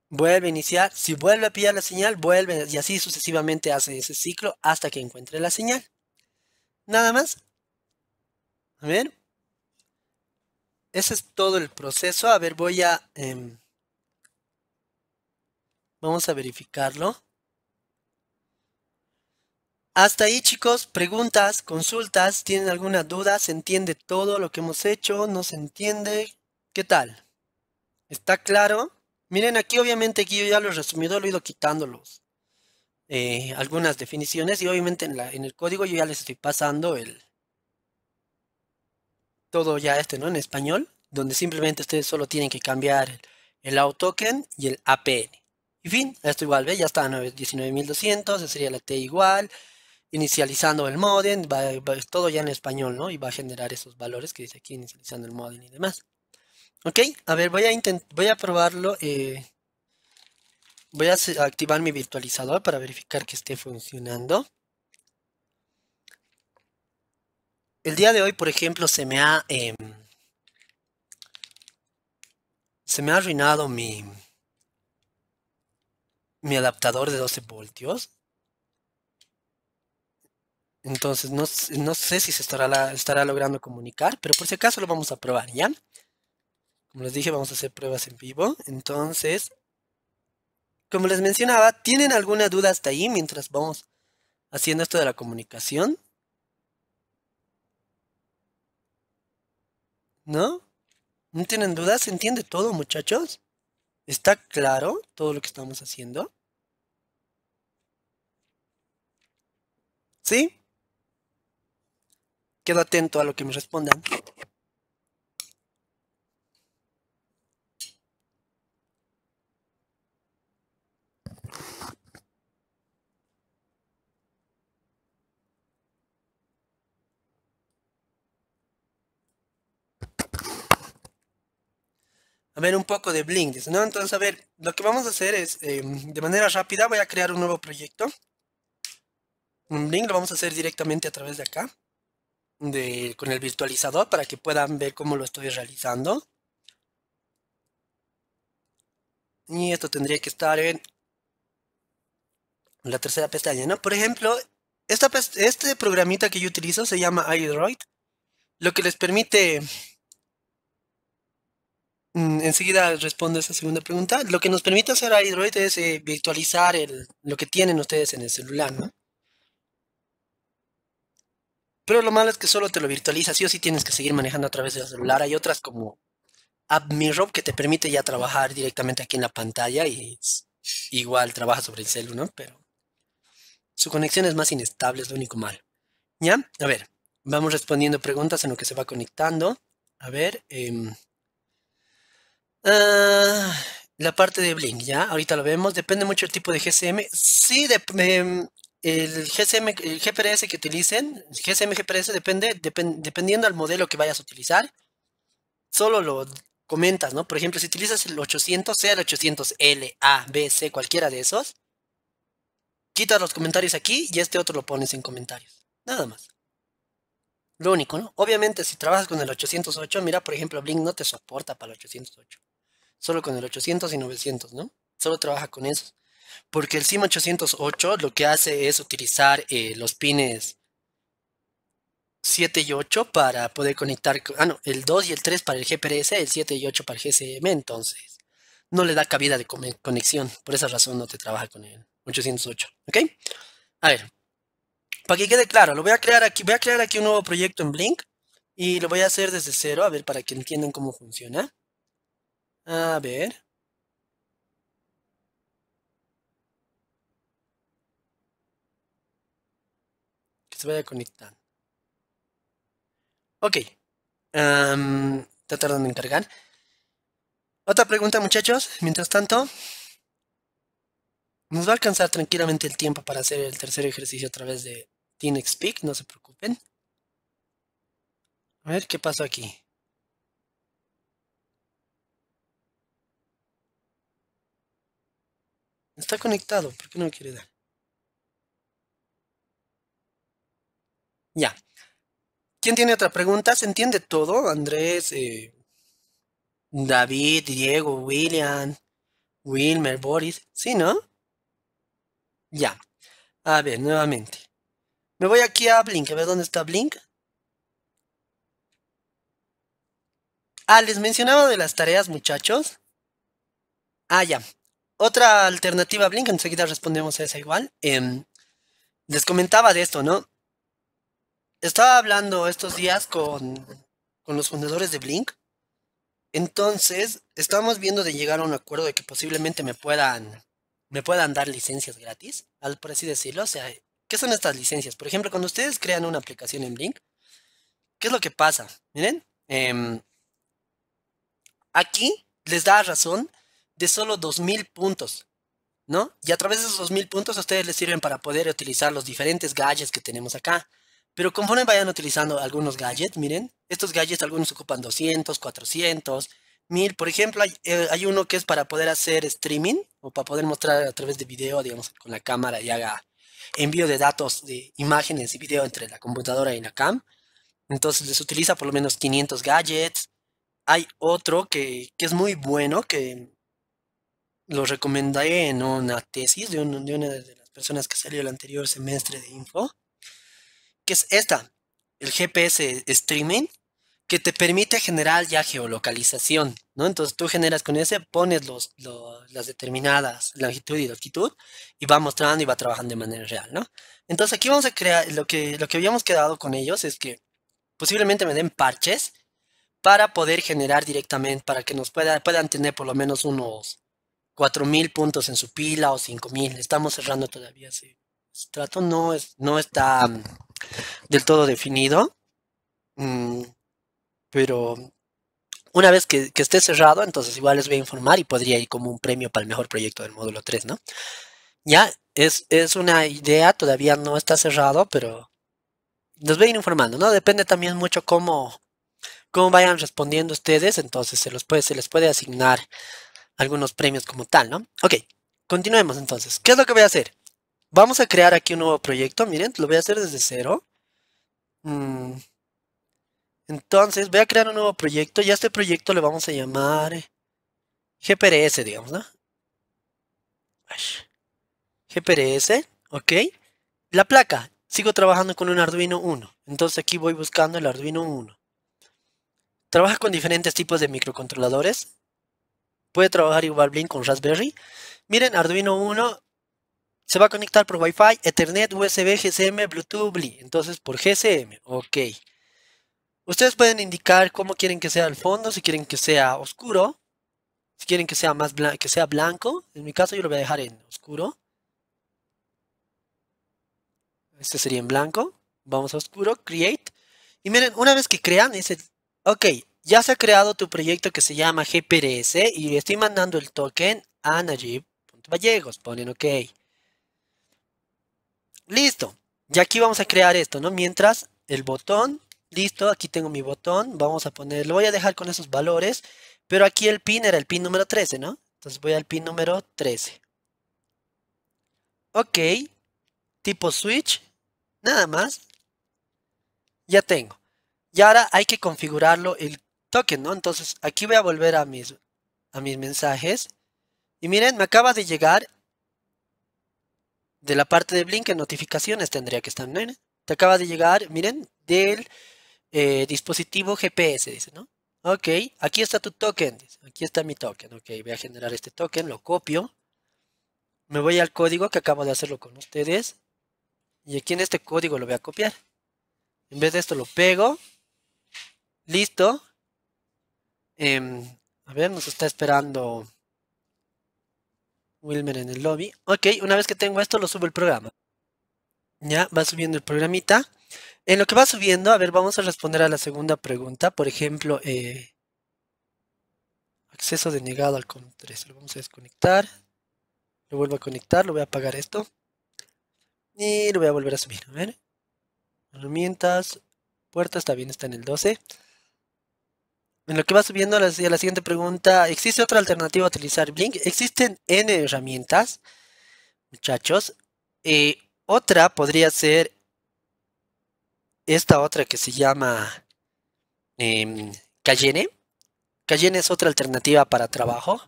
Vuelve a iniciar. Si vuelve a pillar la señal, vuelve y así sucesivamente hace ese ciclo hasta que encuentre la señal. Nada más. A ver. Ese es todo el proceso. A ver, voy a... Em, vamos a verificarlo. Hasta ahí chicos, preguntas, consultas, tienen alguna duda, se entiende todo lo que hemos hecho, no se entiende, ¿qué tal? ¿Está claro? Miren aquí obviamente aquí yo ya he resumido, lo he ido quitándolos. Eh, algunas definiciones y obviamente en, el código yo ya les estoy pasando el todo ya este, ¿no? En español, donde simplemente ustedes solo tienen que cambiar el, el AuToken y el APN. Y fin, esto igual, ¿Ve? Ya está 19.200, sería la T igual, inicializando el modem, todo ya en español, ¿no? Y va a generar esos valores que dice aquí inicializando el modem y demás. Ok, a ver, voy a, voy a probarlo. Eh, voy a activar mi virtualizador para verificar que esté funcionando. El día de hoy, por ejemplo, se me ha... Em, se me ha arruinado mi, mi adaptador de 12 voltios entonces, no, no, sé si se estará, estará logrando comunicar, pero por si acaso lo vamos a probar, ¿ya? Como les dije, vamos a hacer pruebas en vivo. Entonces, como les mencionaba, ¿tienen alguna duda hasta ahí mientras vamos haciendo esto de la comunicación? ¿No? ¿No tienen dudas? ¿Se entiende todo, muchachos? ¿Está claro todo lo que estamos haciendo? ¿Sí? Quedo atento a lo que me respondan. a ver un poco de Blink, ¿no? Entonces, a ver, lo que vamos a hacer es, em, de manera rápida, voy a crear un nuevo proyecto. Un bling lo vamos a hacer directamente a través de acá con el virtualizador para que puedan ver cómo lo estoy realizando. Y esto tendría que estar en la tercera pestaña, ¿no? Por ejemplo, esta, este programita que yo utilizo se llama iDroid, lo que les permite... Mm, enseguida respondo a esa segunda pregunta. Lo que nos permite hacer iDroid es eh, virtualizar el, lo que tienen ustedes en el celular, ¿no? Pero lo malo es que solo te lo virtualiza, sí o sí tienes que seguir manejando a través del celular. Hay otras como AppMirror que te permite ya trabajar directamente aquí en la pantalla y igual trabaja sobre el celular, ¿no? Pero su conexión es más inestable, es lo único malo. ¿Ya? A ver, vamos respondiendo preguntas en lo que se va conectando. A ver, em, ah, la parte de Blink, ¿ya? Ahorita lo vemos. Depende mucho el tipo de GSM. Sí, depende... Em, el, GSM, el GPRS que utilicen, GSM GPRS depende, dependiendo al modelo que vayas a utilizar, solo lo comentas, ¿no? Por ejemplo, si utilizas el 800, sea el 800L, A, B, C, cualquiera de esos, quitas los comentarios aquí y este otro lo pones en comentarios. Nada más. Lo único, ¿no? Obviamente, si trabajas con el 808, mira, por ejemplo, Blink no te soporta para el 808. Solo con el 800 y 900, ¿no? Solo trabaja con esos. Porque el SIM 808 lo que hace es utilizar eh, los pines 7 y 8 para poder conectar, ah no, el 2 y el 3 para el GPS, el 7 y 8 para el GSM, entonces no le da cabida de conexión, por esa razón no te trabaja con el 808, ¿ok? A ver, para que quede claro, lo voy a crear aquí, voy a crear aquí un nuevo proyecto en Blink y lo voy a hacer desde cero, a ver, para que entiendan cómo funciona. A ver. se vaya conectar Ok. tratar está tardando en cargar. Otra pregunta, muchachos. Mientras tanto, nos va a alcanzar tranquilamente el tiempo para hacer el tercer ejercicio a través de Tinexpeak, No se preocupen. A ver qué pasó aquí. Está conectado, ¿por qué no me quiere dar? Ya. ¿Quién tiene otra pregunta? ¿Se entiende todo? Andrés, eh, David, Diego, William, Wilmer, Boris. ¿Sí, no? Ya. A ver, nuevamente. Me voy aquí a Blink. A ver dónde está Blink. Ah, les mencionaba de las tareas, muchachos. Ah, ya. Otra alternativa Blink. Enseguida respondemos a esa igual. Em, les comentaba de esto, ¿no? Estaba hablando estos días con, con los fundadores de Blink. Entonces, estamos viendo de llegar a un acuerdo de que posiblemente me puedan, me puedan dar licencias gratis, al por así decirlo. O sea, ¿qué son estas licencias? Por ejemplo, cuando ustedes crean una aplicación en Blink, ¿qué es lo que pasa? Miren, em, aquí les da razón de solo 2.000 puntos, ¿no? Y a través de esos 2.000 puntos a ustedes les sirven para poder utilizar los diferentes gadgets que tenemos acá. Pero conforme vayan utilizando algunos gadgets, miren, estos gadgets algunos ocupan 200, 400, 1000. Por ejemplo, eh, hay, uno que es para poder hacer streaming o para poder mostrar a través de video, digamos, con la cámara y haga envío de datos, de imágenes y video entre la computadora y la cam. Entonces les utiliza por lo menos 500 gadgets. Hay otro que, es muy bueno, que lo recomendé en una tesis de, de una de las personas que salió el anterior semestre de Info que es esta, el GPS streaming, que te permite generar ya geolocalización, ¿no? Entonces tú generas con ese, pones las determinadas longitud y latitud y va mostrando y va trabajando de manera real, ¿no? Entonces aquí vamos a crear, lo que, lo que habíamos quedado con ellos es que posiblemente me den parches para poder generar directamente, para que nos pueda, puedan tener por lo menos unos 4.000 puntos en su pila o 5.000. Estamos cerrando todavía ese, trato, no, es, no está del todo definido, mm, pero una vez que, esté cerrado, entonces igual les voy a informar y podría ir como un premio para el mejor proyecto del módulo 3, ¿no? Ya es, una idea, todavía no está cerrado, pero les voy a ir informando, ¿no? Depende también mucho cómo, cómo vayan respondiendo ustedes, entonces se, los puede, se les puede asignar algunos premios como tal, ¿no? Ok, continuemos entonces. ¿Qué es lo que voy a hacer? Vamos a crear aquí un nuevo proyecto. Miren, lo voy a hacer desde cero. Mm. Entonces, voy a crear un nuevo proyecto. Y a este proyecto le vamos a llamar GPRS, digamos, ¿no? GPRS, ok. La placa. Sigo trabajando con un Arduino 1. Entonces aquí voy buscando el Arduino 1. Trabaja con diferentes tipos de microcontroladores. Puede trabajar igual bien con Raspberry. Miren, Arduino 1 se va a conectar por Wi-Fi, Ethernet, USB, GSM, Bluetooth, Entonces por GSM, ok. Ustedes pueden indicar cómo quieren que sea el fondo, si quieren que sea oscuro, si quieren que sea más que sea blanco. En mi caso yo lo voy a dejar en oscuro. Este sería en blanco. Vamos a oscuro, create. Y miren, una vez que crean, dice, ok, ya se ha creado tu proyecto que se llama GPRS y le estoy mandando el token a Najib Ponen ok. Listo. Y aquí vamos a crear esto, ¿no? Mientras el botón, listo, aquí tengo mi botón, vamos a ponerlo. lo voy a dejar con esos valores, pero aquí el pin era el pin número 13, ¿no? Entonces voy al pin número 13. Ok, tipo switch, nada más. Ya tengo. Y ahora hay que configurarlo el token, ¿no? Entonces aquí voy a volver a mis, a mis mensajes. Y miren, me acaba de llegar de la parte de Blink en notificaciones tendría que estar, Te acaba de llegar, miren, del eh, dispositivo GPS, dice, ¿no? Ok, aquí está tu token, dice, aquí está mi token, ok, voy a generar este token, lo copio, me voy al código que acabo de hacerlo con ustedes, y aquí en este código lo voy a copiar. En vez de esto lo pego, listo. Em, a ver, nos está esperando Wilmer en el lobby. Ok, una vez que tengo esto, lo subo el programa. Ya, va subiendo el programita. En lo que va subiendo, a ver, vamos a responder a la segunda pregunta. Por ejemplo, eh, acceso denegado al com 3. Lo vamos a desconectar. Lo vuelvo a conectar, lo voy a apagar esto. Y lo voy a volver a subir. A ver. Herramientas. Puerta está bien, está en el 12. En lo que va subiendo a la, siguiente pregunta, ¿existe otra alternativa a utilizar Blink? Existen N herramientas, muchachos. Eh, otra podría ser esta otra que se llama eh, Cayenne. Cayenne es otra alternativa para trabajo,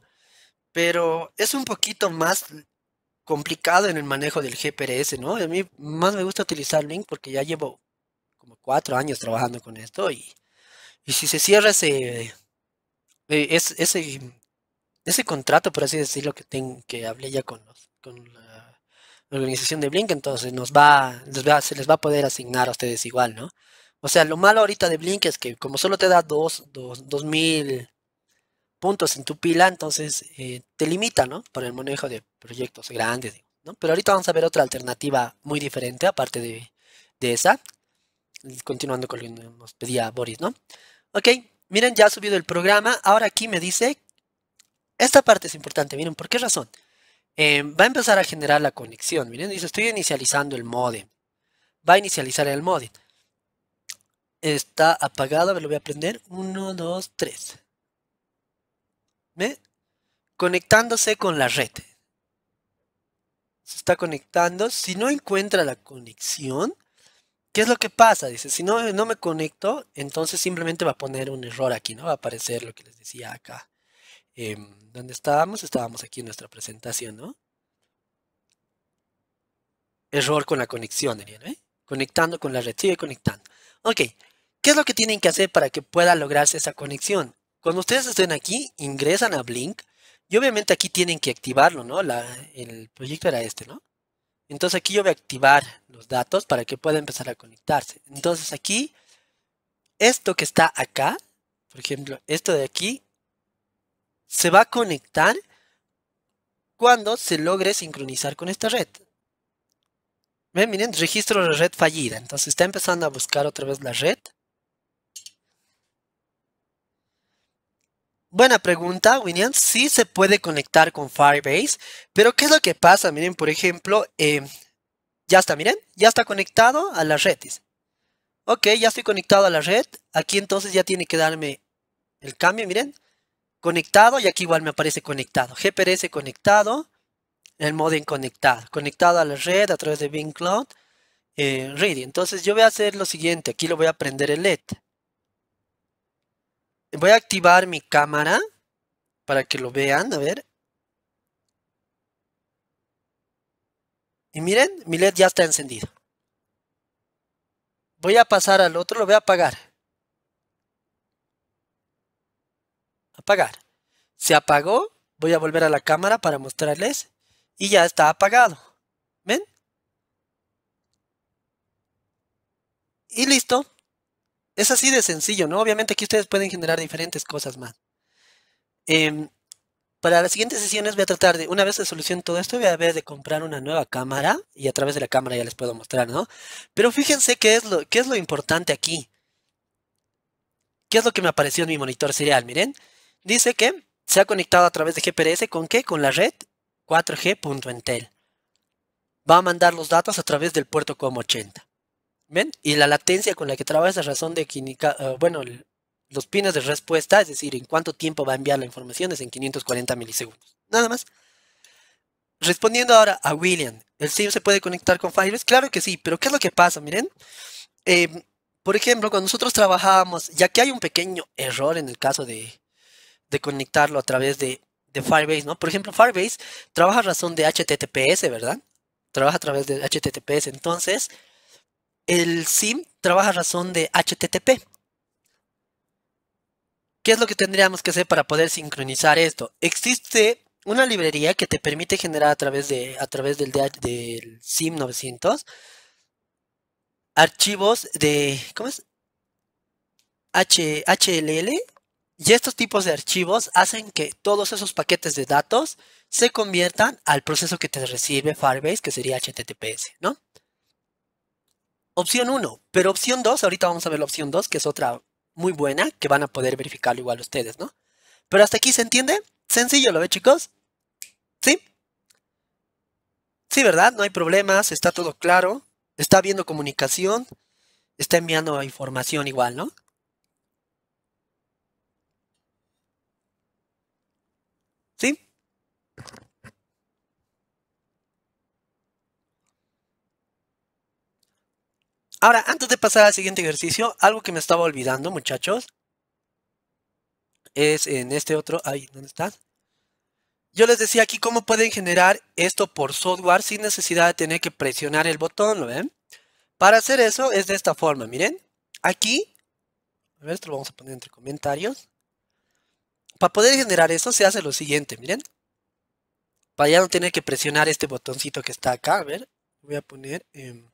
pero es un poquito más complicado en el manejo del GPRS, ¿no? A mí más me gusta utilizar Blink porque ya llevo como cuatro años trabajando con esto y y si se cierra ese, eh, ese, ese, contrato, por así decirlo, que, que hablé ya con, con la, organización de Blink, entonces nos va, se les va a poder asignar a ustedes igual, ¿no? O sea, lo malo ahorita de Blink es que como solo te da 2.000 puntos en tu pila, entonces eh, te limita, ¿no? Para el manejo de proyectos grandes, ¿no? Pero ahorita vamos a ver otra alternativa muy diferente, aparte de, de esa, continuando con lo que nos pedía Boris, ¿no? Ok, miren, ya ha subido el programa. Ahora aquí me dice, esta parte es importante, miren, ¿por qué razón? Eh, va a empezar a generar la conexión, miren, dice, estoy inicializando el modem. Va a inicializar el modem. Está apagado, a lo voy a prender. 1, 2, 3. ¿Ve? Conectándose con la red. Se está conectando. Si no encuentra la conexión, ¿Qué es lo que pasa? Dice, si no, no me conecto, entonces simplemente va a poner un error aquí, ¿no? Va a aparecer lo que les decía acá. Em, ¿Dónde estábamos? Estábamos aquí en nuestra presentación, ¿no? Error con la conexión, ¿eh? Conectando con la red, sigue conectando. Ok, ¿qué es lo que tienen que hacer para que pueda lograrse esa conexión? Cuando ustedes estén aquí, ingresan a Blink y obviamente aquí tienen que activarlo, ¿no? el proyecto era este, ¿no? Entonces aquí yo voy a activar los datos para que pueda empezar a conectarse. Entonces aquí, esto que está acá, por ejemplo, esto de aquí, se va a conectar cuando se logre sincronizar con esta red. Ven, miren, registro de red fallida. Entonces está empezando a buscar otra vez la red. Buena pregunta, William. Sí se puede conectar con Firebase, pero ¿qué es lo que pasa? Miren, por ejemplo, em, ya está, miren, ya está conectado a las redes. Ok, ya estoy conectado a la red. Aquí entonces ya tiene que darme el cambio, miren. Conectado y aquí igual me aparece conectado. GPS conectado, el modem conectado. Conectado a la red a través de Bing Cloud eh, Ready. Entonces yo voy a hacer lo siguiente. Aquí lo voy a prender el LED. Voy a activar mi cámara para que lo vean, a ver. Y miren, mi LED ya está encendido. Voy a pasar al otro, lo voy a apagar. Apagar. Se apagó, voy a volver a la cámara para mostrarles y ya está apagado. ¿Ven? Y listo. Es así de sencillo, ¿no? Obviamente aquí ustedes pueden generar diferentes cosas más. Em, para las siguientes sesiones voy a tratar de, una vez se solucione todo esto, voy a ver de comprar una nueva cámara y a través de la cámara ya les puedo mostrar, ¿no? Pero fíjense qué es lo, qué es lo importante aquí. ¿Qué es lo que me apareció en mi monitor serial? Miren, dice que se ha conectado a través de GPRS con qué? Con la red 4G.entel. Va a mandar los datos a través del puerto COM80. ¿Ven? Y la latencia con la que trabaja esa razón de química, eh, bueno, los pines de respuesta, es decir, en cuánto tiempo va a enviar la información, es en 540 milisegundos. Nada más. Respondiendo ahora a William, ¿el SIM se puede conectar con Firebase? Claro que sí, pero ¿qué es lo que pasa? Miren, em, por ejemplo, cuando nosotros trabajábamos, ya que hay un pequeño error en el caso de, conectarlo a través de, de, Firebase, ¿no? Por ejemplo, Firebase trabaja a razón de HTTPS, ¿verdad? Trabaja a través de HTTPS, entonces el SIM trabaja a razón de HTTP. ¿Qué es lo que tendríamos que hacer para poder sincronizar esto? Existe una librería que te permite generar a través, de, a través del, del SIM 900 archivos de, ¿cómo es? HLL y estos tipos de archivos hacen que todos esos paquetes de datos se conviertan al proceso que te recibe Firebase, que sería HTTPS, ¿no? Opción 1, pero opción 2, ahorita vamos a ver la opción 2, que es otra muy buena, que van a poder verificarlo igual ustedes, ¿no? Pero hasta aquí se entiende, sencillo, ¿lo ve chicos? ¿Sí? Sí, ¿verdad? No hay problemas, está todo claro, está viendo comunicación, está enviando información igual, ¿no? Ahora, antes de pasar al siguiente ejercicio, algo que me estaba olvidando, muchachos, es en este otro... ahí, ¿dónde estás? Yo les decía aquí cómo pueden generar esto por software sin necesidad de tener que presionar el botón, ¿lo ven? Para hacer eso es de esta forma, miren. Aquí, a ver, esto lo vamos a poner entre comentarios. Para poder generar eso se hace lo siguiente, miren. Para ya no tener que presionar este botoncito que está acá, a ver. Voy a poner... Em,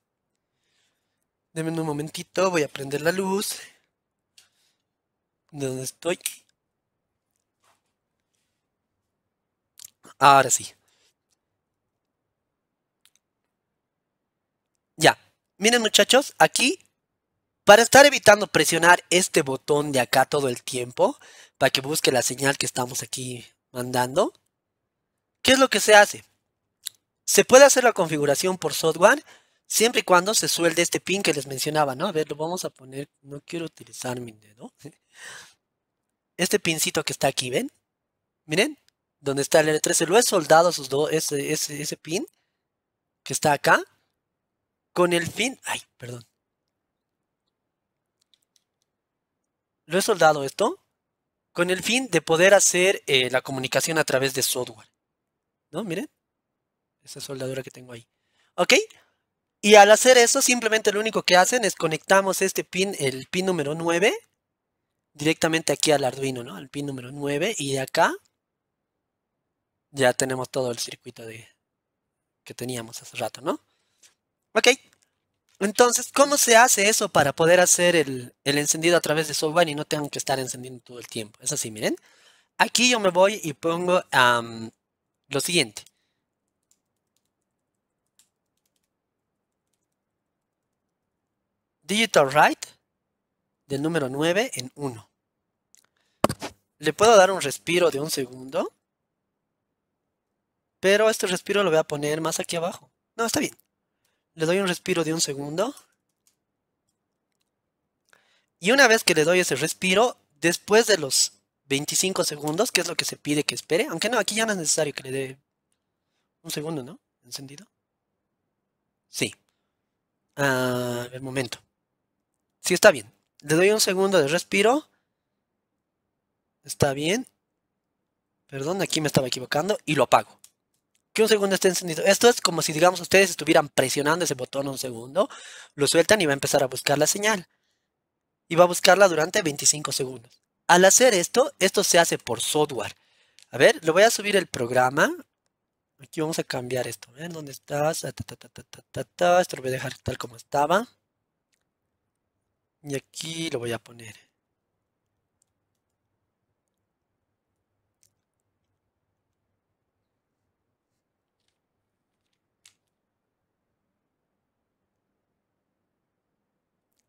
Deme un momentito, voy a prender la luz. ¿De dónde estoy? Ahora sí. Ya. Miren muchachos, aquí, para estar evitando presionar este botón de acá todo el tiempo, para que busque la señal que estamos aquí mandando, ¿qué es lo que se hace? Se puede hacer la configuración por software Siempre y cuando se suelde este pin que les mencionaba, ¿no? A ver, lo vamos a poner, no quiero utilizar mi dedo. Este pincito que está aquí, ¿ven? Miren, donde está el l 13 lo he soldado ese, pin que está acá, con el fin, ay, perdón. Lo he soldado esto con el fin de poder hacer eh, la comunicación a través de software. ¿No? Miren. Esa soldadura que tengo ahí. ¿Ok? Y al hacer eso, simplemente lo único que hacen es conectamos este pin, el pin número 9, directamente aquí al Arduino, ¿no? Al pin número 9 y de acá ya tenemos todo el circuito de, que teníamos hace rato, ¿no? Ok. Entonces, ¿cómo se hace eso para poder hacer el, encendido a través de software y no tengo que estar encendiendo todo el tiempo? Es así, miren. Aquí yo me voy y pongo lo siguiente. digital write del número 9 en 1. Le puedo dar un respiro de un segundo, pero este respiro lo voy a poner más aquí abajo. No, está bien. Le doy un respiro de un segundo. Y una vez que le doy ese respiro, después de los 25 segundos, que es lo que se pide que espere, aunque no, aquí ya no es necesario que le dé un segundo, ¿no? ¿Encendido? Sí. Ah, el momento. Sí, está bien. Le doy un segundo de respiro. Está bien. Perdón, aquí me estaba equivocando y lo apago. Que un segundo esté encendido. Esto es como si, digamos, ustedes estuvieran presionando ese botón un segundo, lo sueltan y va a empezar a buscar la señal. Y va a buscarla durante 25 segundos. Al hacer esto, esto se hace por software. A ver, le voy a subir el programa. Aquí vamos a cambiar esto. dónde estás? Esto lo voy a dejar tal como estaba. Y aquí lo voy a poner.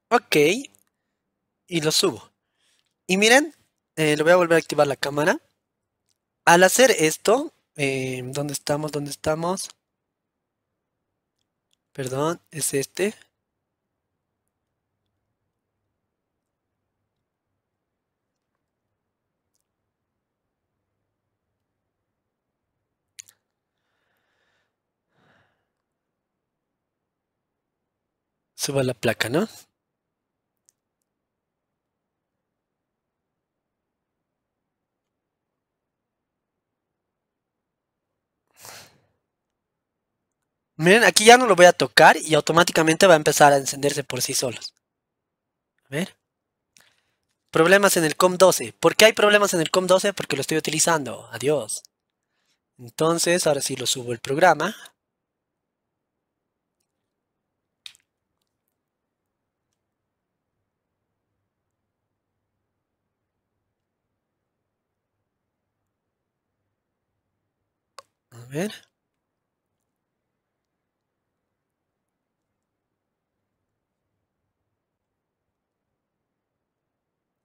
Ok. Y lo subo. Y miren, eh, lo voy a volver a activar la cámara. Al hacer esto, em, ¿dónde estamos? ¿Dónde estamos? Perdón, es este. suba la placa, ¿no? Miren, aquí ya no lo voy a tocar y automáticamente va a empezar a encenderse por sí solos. A ver. Problemas en el COM12. ¿Por qué hay problemas en el COM12? Porque lo estoy utilizando. Adiós. Entonces, ahora sí lo subo el programa. ver.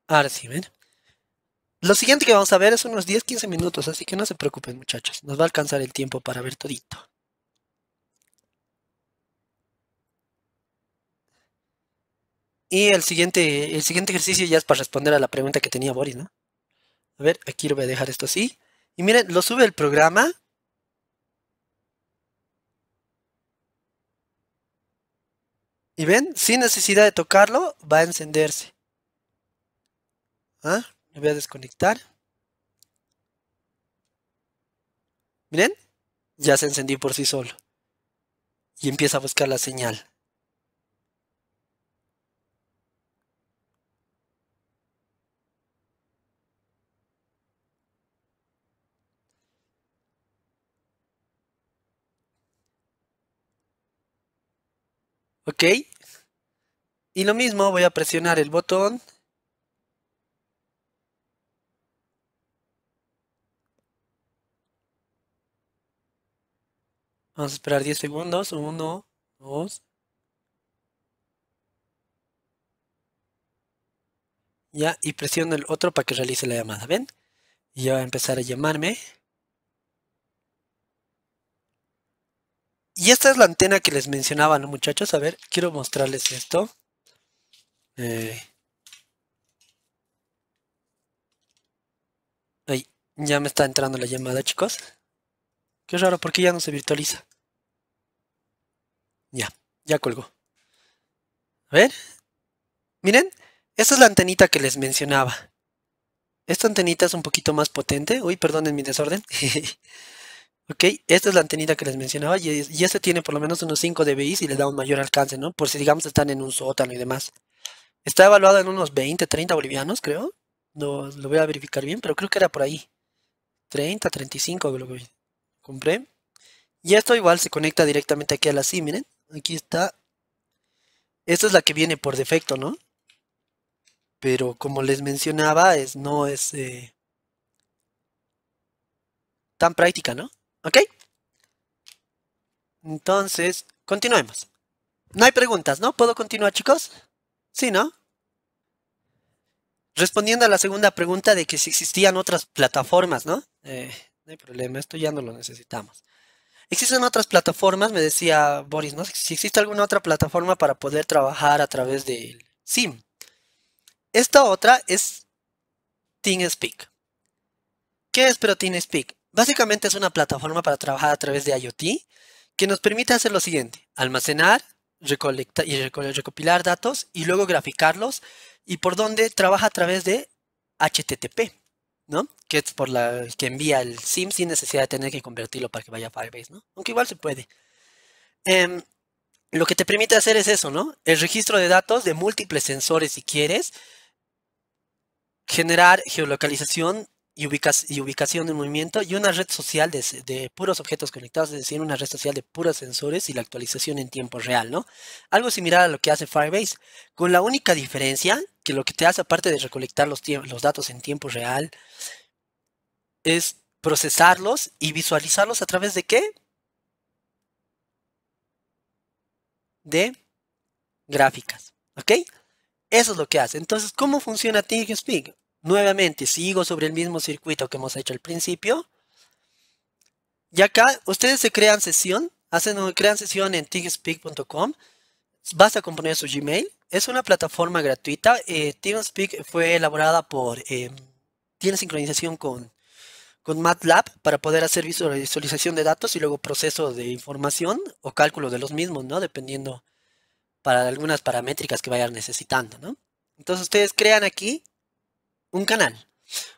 Ahora sí, ven. Lo siguiente que vamos a ver es unos 10-15 minutos, así que no se preocupen muchachos, nos va a alcanzar el tiempo para ver todito. Y el siguiente, el siguiente ejercicio ya es para responder a la pregunta que tenía Boris, ¿no? A ver, aquí lo voy a dejar esto así. Y miren, lo sube el programa Y ven, sin necesidad de tocarlo, va a encenderse. ¿Ah? Lo voy a desconectar. Miren, ya se encendió por sí solo. Y empieza a buscar la señal. Ok. Y lo mismo, voy a presionar el botón. Vamos a esperar 10 segundos. 1, 2. Ya, y presiono el otro para que realice la llamada. ¿Ven? Y ya va a empezar a llamarme. Y esta es la antena que les mencionaba, ¿no, muchachos. A ver, quiero mostrarles esto. Eh, ay, ya me está entrando la llamada, chicos. Qué raro, porque ya no se virtualiza. Ya, ya colgó. A ver. Miren, esta es la antenita que les mencionaba. Esta antenita es un poquito más potente. Uy, perdonen mi desorden. Ok, esta es la antenita que les mencionaba y, y este tiene por lo menos unos 5 dB y le da un mayor alcance, ¿no? Por si digamos están en un sótano y demás. Está evaluado en unos 20, 30 bolivianos, creo. No lo voy a verificar bien, pero creo que era por ahí. 30, 35 lo compré. Y esto igual se conecta directamente aquí a la SIM, miren. Aquí está. Esta es la que viene por defecto, ¿no? Pero como les mencionaba, es, no es eh, tan práctica, ¿no? ¿Ok? Entonces, continuemos. No hay preguntas, ¿no? ¿Puedo continuar, chicos? Sí, ¿no? Respondiendo a la segunda pregunta de que si existían otras plataformas, ¿no? Eh, no hay problema, esto ya no lo necesitamos. ¿Existen otras plataformas? Me decía Boris, ¿no? Si existe alguna otra plataforma para poder trabajar a través del SIM. Esta otra es TeamSpeak. ¿Qué es pero TeamSpeak? Básicamente es una plataforma para trabajar a través de IoT que nos permite hacer lo siguiente, almacenar recolectar y recopilar datos y luego graficarlos y por donde trabaja a través de HTTP, ¿no? Que es por la que envía el SIM sin necesidad de tener que convertirlo para que vaya a Firebase, ¿no? Aunque igual se puede. Em, lo que te permite hacer es eso, ¿no? El registro de datos de múltiples sensores si quieres, generar geolocalización y, ubicación del movimiento y una red social de, puros objetos conectados, es decir, una red social de puros sensores y la actualización en tiempo real, ¿no? Algo similar a lo que hace Firebase, con la única diferencia que lo que te hace, aparte de recolectar los, datos en tiempo real, es procesarlos y visualizarlos a través de qué? De gráficas, ¿ok? Eso es lo que hace. Entonces, ¿cómo funciona ThinkSpeak? Nuevamente, sigo sobre el mismo circuito que hemos hecho al principio. Y acá, ustedes se crean sesión, hacen, crean sesión en tigspeak.com. Vas a componer su Gmail. Es una plataforma gratuita. Eh, Teamspeak fue elaborada por... Eh, tiene sincronización con, con MATLAB para poder hacer visualización de datos y luego proceso de información o cálculo de los mismos, ¿no? Dependiendo para algunas paramétricas que vayan necesitando, ¿no? Entonces ustedes crean aquí un canal.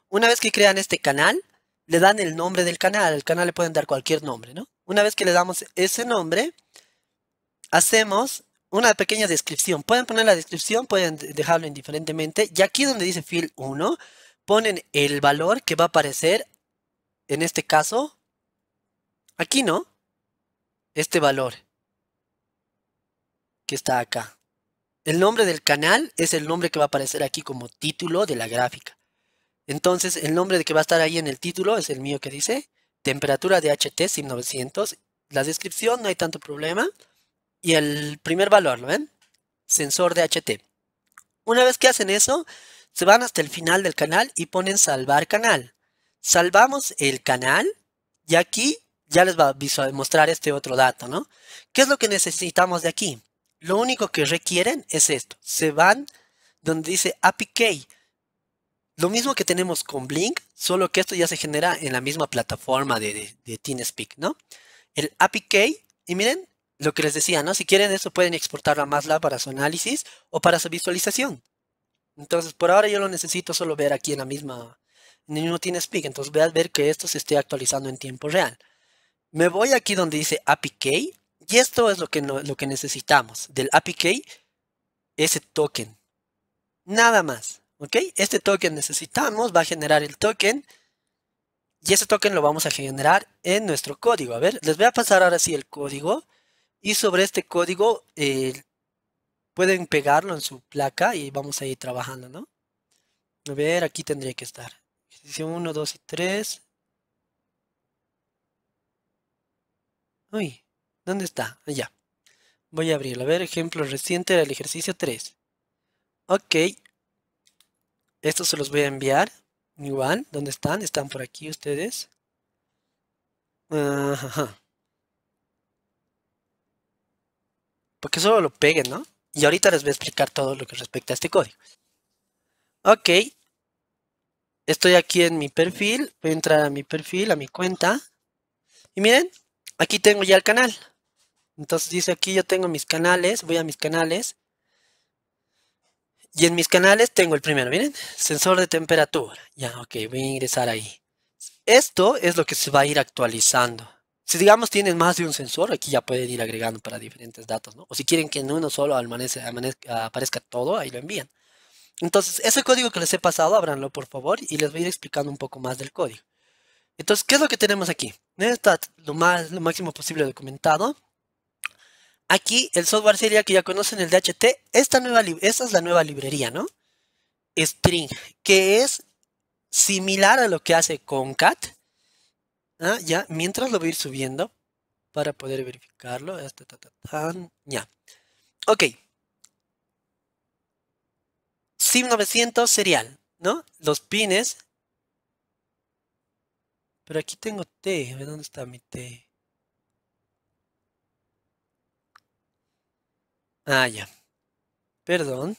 Una vez que crean este canal, le dan el nombre del canal. El canal le pueden dar cualquier nombre, ¿no? Una vez que le damos ese nombre, hacemos una pequeña descripción. Pueden poner la descripción, pueden dejarlo indiferentemente. Y aquí donde dice field 1, ponen el valor que va a aparecer, en este caso, aquí, ¿no? Este valor que está acá. El nombre del canal es el nombre que va a aparecer aquí como título de la gráfica. Entonces, el nombre de que va a estar ahí en el título es el mío que dice temperatura de HT SIM 900. La descripción no hay tanto problema. Y el primer valor, ¿lo ven? Sensor de HT. Una vez que hacen eso, se van hasta el final del canal y ponen salvar canal. Salvamos el canal y aquí ya les va a mostrar este otro dato, ¿no? ¿Qué es lo que necesitamos de aquí? Lo único que requieren es esto. Se van donde dice API Key. Lo mismo que tenemos con Blink, solo que esto ya se genera en la misma plataforma de, de, TeamSpeak, ¿no? El API y miren lo que les decía, ¿no? Si quieren eso pueden exportarlo a MATLAB para su análisis o para su visualización. Entonces, por ahora yo lo necesito solo ver aquí en la misma, en el mismo TeamSpeak. Entonces voy a ver que esto se esté actualizando en tiempo real. Me voy aquí donde dice API Key y esto es lo que, lo que necesitamos del APK, ese token. Nada más, ¿ok? Este token necesitamos, va a generar el token. Y ese token lo vamos a generar en nuestro código. A ver, les voy a pasar ahora sí el código. Y sobre este código eh, pueden pegarlo en su placa y vamos a ir trabajando, ¿no? A ver, aquí tendría que estar. 1, 2 y 3. Uy, ¿Dónde está? Allá. Voy a abrirlo. A ver, ejemplo reciente del ejercicio 3. Ok. Esto se los voy a enviar. Igual, ¿dónde están? Están por aquí ustedes. Ajá. Porque solo lo peguen, ¿no? Y ahorita les voy a explicar todo lo que respecta a este código. Ok. Estoy aquí en mi perfil. Voy a entrar a mi perfil, a mi cuenta. Y miren, aquí tengo ya el canal. Entonces dice aquí yo tengo mis canales, voy a mis canales. Y en mis canales tengo el primero, miren, sensor de temperatura. Ya, ok, voy a ingresar ahí. Esto es lo que se va a ir actualizando. Si digamos tienen más de un sensor, aquí ya pueden ir agregando para diferentes datos, ¿no? O si quieren que en uno solo aparezca todo, ahí lo envían. Entonces, ese código que les he pasado, ábranlo por favor y les voy a ir explicando un poco más del código. Entonces, ¿qué es lo que tenemos aquí? Está lo, más, lo máximo posible documentado. Aquí el software serial que ya conocen el DHT. Esta, nueva esta es la nueva librería, ¿no? String, que es similar a lo que hace concat. cat ah, Ya, mientras lo voy a ir subiendo para poder verificarlo. Ah, ya. Ok. SIM 900 serial, ¿no? Los pines. Pero aquí tengo T. ¿Dónde está mi T? Ah, ya. Perdón.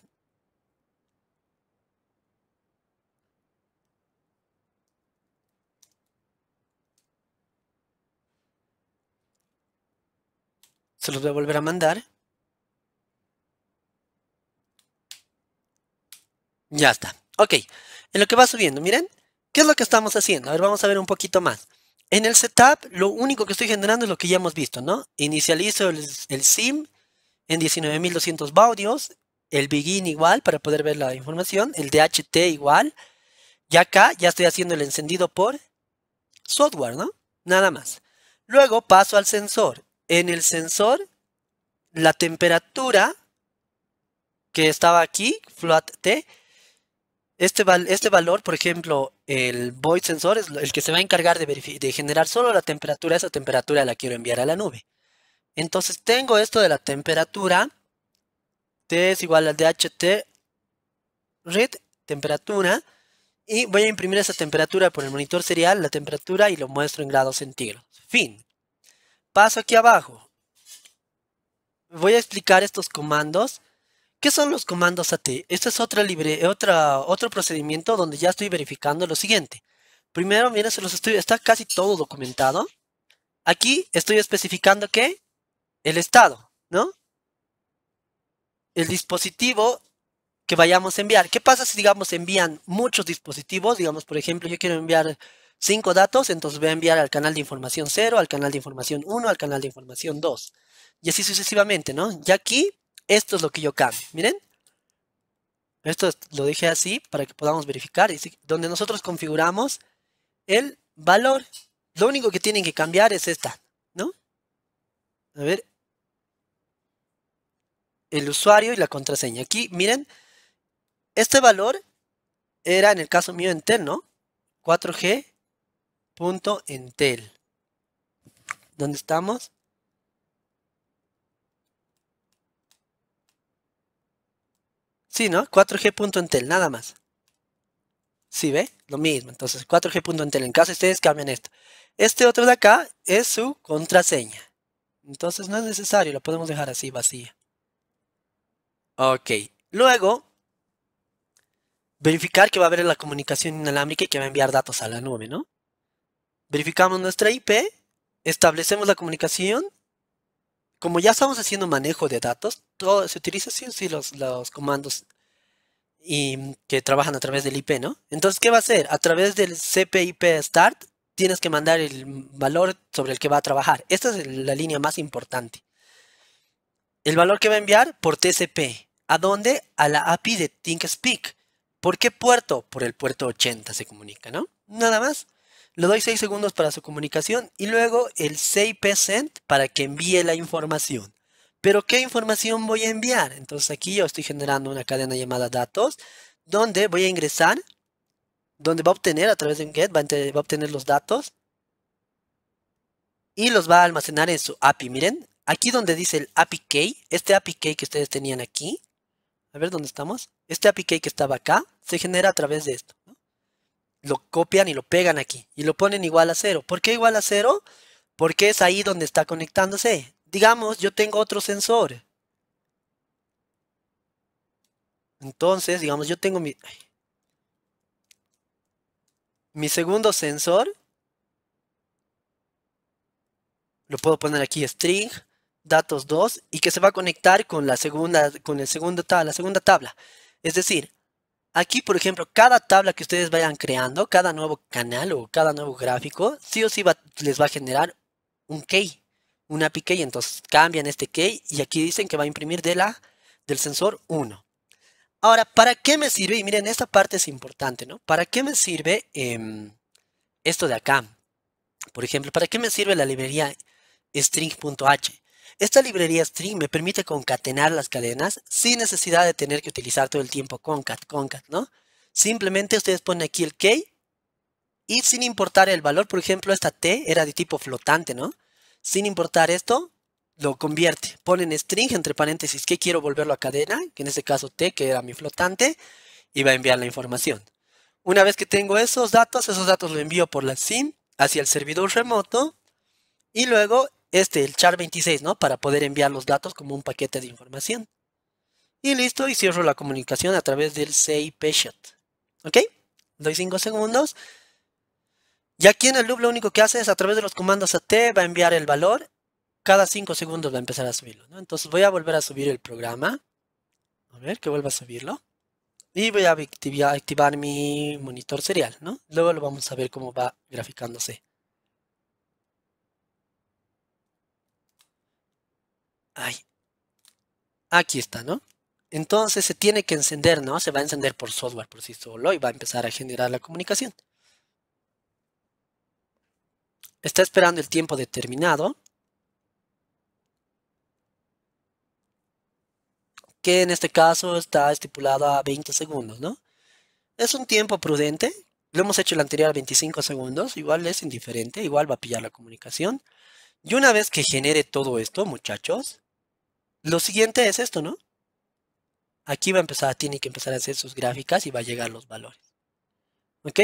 Se los voy a volver a mandar. Ya está. Ok. En lo que va subiendo, miren, ¿qué es lo que estamos haciendo? A ver, vamos a ver un poquito más. En el setup, lo único que estoy generando es lo que ya hemos visto, ¿no? Inicializo el, el sim en 19.200 baudios, el begin igual para poder ver la información, el DHT igual, y acá ya estoy haciendo el encendido por software, ¿no? Nada más. Luego paso al sensor. En el sensor, la temperatura que estaba aquí, float T, este, este valor, por ejemplo, el void sensor es el que se va a encargar de, de generar solo la temperatura, esa temperatura la quiero enviar a la nube. Entonces tengo esto de la temperatura. T es igual a DHT read temperatura. Y voy a imprimir esa temperatura por el monitor serial, la temperatura, y lo muestro en grados centígrados. Fin. Paso aquí abajo. Voy a explicar estos comandos. ¿Qué son los comandos AT? Este es otra libre, otra, otro procedimiento donde ya estoy verificando lo siguiente. Primero, miren, se los estoy, está casi todo documentado. Aquí estoy especificando que el estado, ¿no? El dispositivo que vayamos a enviar. ¿Qué pasa si, digamos, envían muchos dispositivos? Digamos, por ejemplo, yo quiero enviar cinco datos, entonces voy a enviar al canal de información 0, al canal de información 1, al canal de información 2. Y así sucesivamente, ¿no? Y aquí, esto es lo que yo cambio. Miren. Esto lo dejé así para que podamos verificar. Donde nosotros configuramos el valor. Lo único que tienen que cambiar es esta, ¿no? A ver, el usuario y la contraseña. Aquí, miren, este valor era en el caso mío Entel, ¿no? 4G.entel. ¿Dónde estamos? Sí, ¿no? 4G.entel, nada más. ¿Sí ve? Lo mismo. Entonces, 4G.entel. En caso ustedes cambian esto. Este otro de acá es su contraseña. Entonces, no es necesario, lo podemos dejar así, vacía. Ok. Luego, verificar que va a haber la comunicación inalámbrica y que va a enviar datos a la nube, ¿no? Verificamos nuestra IP, establecemos la comunicación. Como ya estamos haciendo manejo de datos, todo, se utiliza sí, sí los, los comandos y que trabajan a través del IP, ¿no? Entonces, ¿qué va a hacer? A través del CPIP start tienes que mandar el valor sobre el que va a trabajar. Esta es la línea más importante. El valor que va a enviar por TCP. ¿A dónde? A la API de ThinkSpeak. ¿Por qué puerto? Por el puerto 80 se comunica, ¿no? Nada más. Le doy 6 segundos para su comunicación y luego el 6 para que envíe la información. Pero ¿qué información voy a enviar? Entonces aquí yo estoy generando una cadena llamada datos donde voy a ingresar, donde va a obtener a través de un get, va a obtener los datos y los va a almacenar en su API. Miren, aquí donde dice el API key, este API key que ustedes tenían aquí, a ver dónde estamos, este API que estaba acá se genera a través de esto. Lo copian y lo pegan aquí y lo ponen igual a cero. ¿Por qué igual a cero? Porque es ahí donde está conectándose. Digamos, yo tengo otro sensor. Entonces, digamos, yo tengo mi... mi segundo sensor. Lo puedo poner aquí string datos 2 y que se va a conectar con la segunda, con el segundo, la segunda tabla. Es decir, aquí, por ejemplo, cada tabla que ustedes vayan creando, cada nuevo canal o cada nuevo gráfico, sí o sí les va a generar un key, un API key. Entonces cambian este key y aquí dicen que va a imprimir de la, del sensor 1. Ahora, ¿para qué me sirve? Y miren, esta parte es importante, ¿no? ¿Para qué me sirve em, esto de acá? Por ejemplo, ¿para qué me sirve la librería string.h? Esta librería string me permite concatenar las cadenas sin necesidad de tener que utilizar todo el tiempo concat, concat, ¿no? Simplemente ustedes ponen aquí el key y sin importar el valor, por ejemplo, esta T era de tipo flotante, ¿no? Sin importar esto, lo convierte. Ponen string entre paréntesis que quiero volverlo a cadena, que en este caso T, que era mi flotante, y va a enviar la información. Una vez que tengo esos datos, esos datos los envío por la SIM hacia el servidor remoto y luego este, el char 26, ¿no? Para poder enviar los datos como un paquete de información. Y listo, y cierro la comunicación a través del CIP shot. ¿Ok? Doy 5 segundos. Y aquí en el loop lo único que hace es a través de los comandos AT va a enviar el valor. Cada 5 segundos va a empezar a subirlo. ¿no? Entonces voy a volver a subir el programa. A ver, que vuelva a subirlo. Y voy a activar mi monitor serial. ¿no? Luego lo vamos a ver cómo va graficándose. Aquí está, ¿no? Entonces se tiene que encender, ¿no? Se va a encender por software por sí solo y va a empezar a generar la comunicación. Está esperando el tiempo determinado. Que en este caso está estipulado a 20 segundos, ¿no? Es un tiempo prudente. Lo hemos hecho el anterior a 25 segundos. Igual es indiferente. Igual va a pillar la comunicación. Y una vez que genere todo esto, muchachos, lo siguiente es esto, ¿no? Aquí va a empezar, tiene que empezar a hacer sus gráficas y va a llegar los valores. ¿Ok?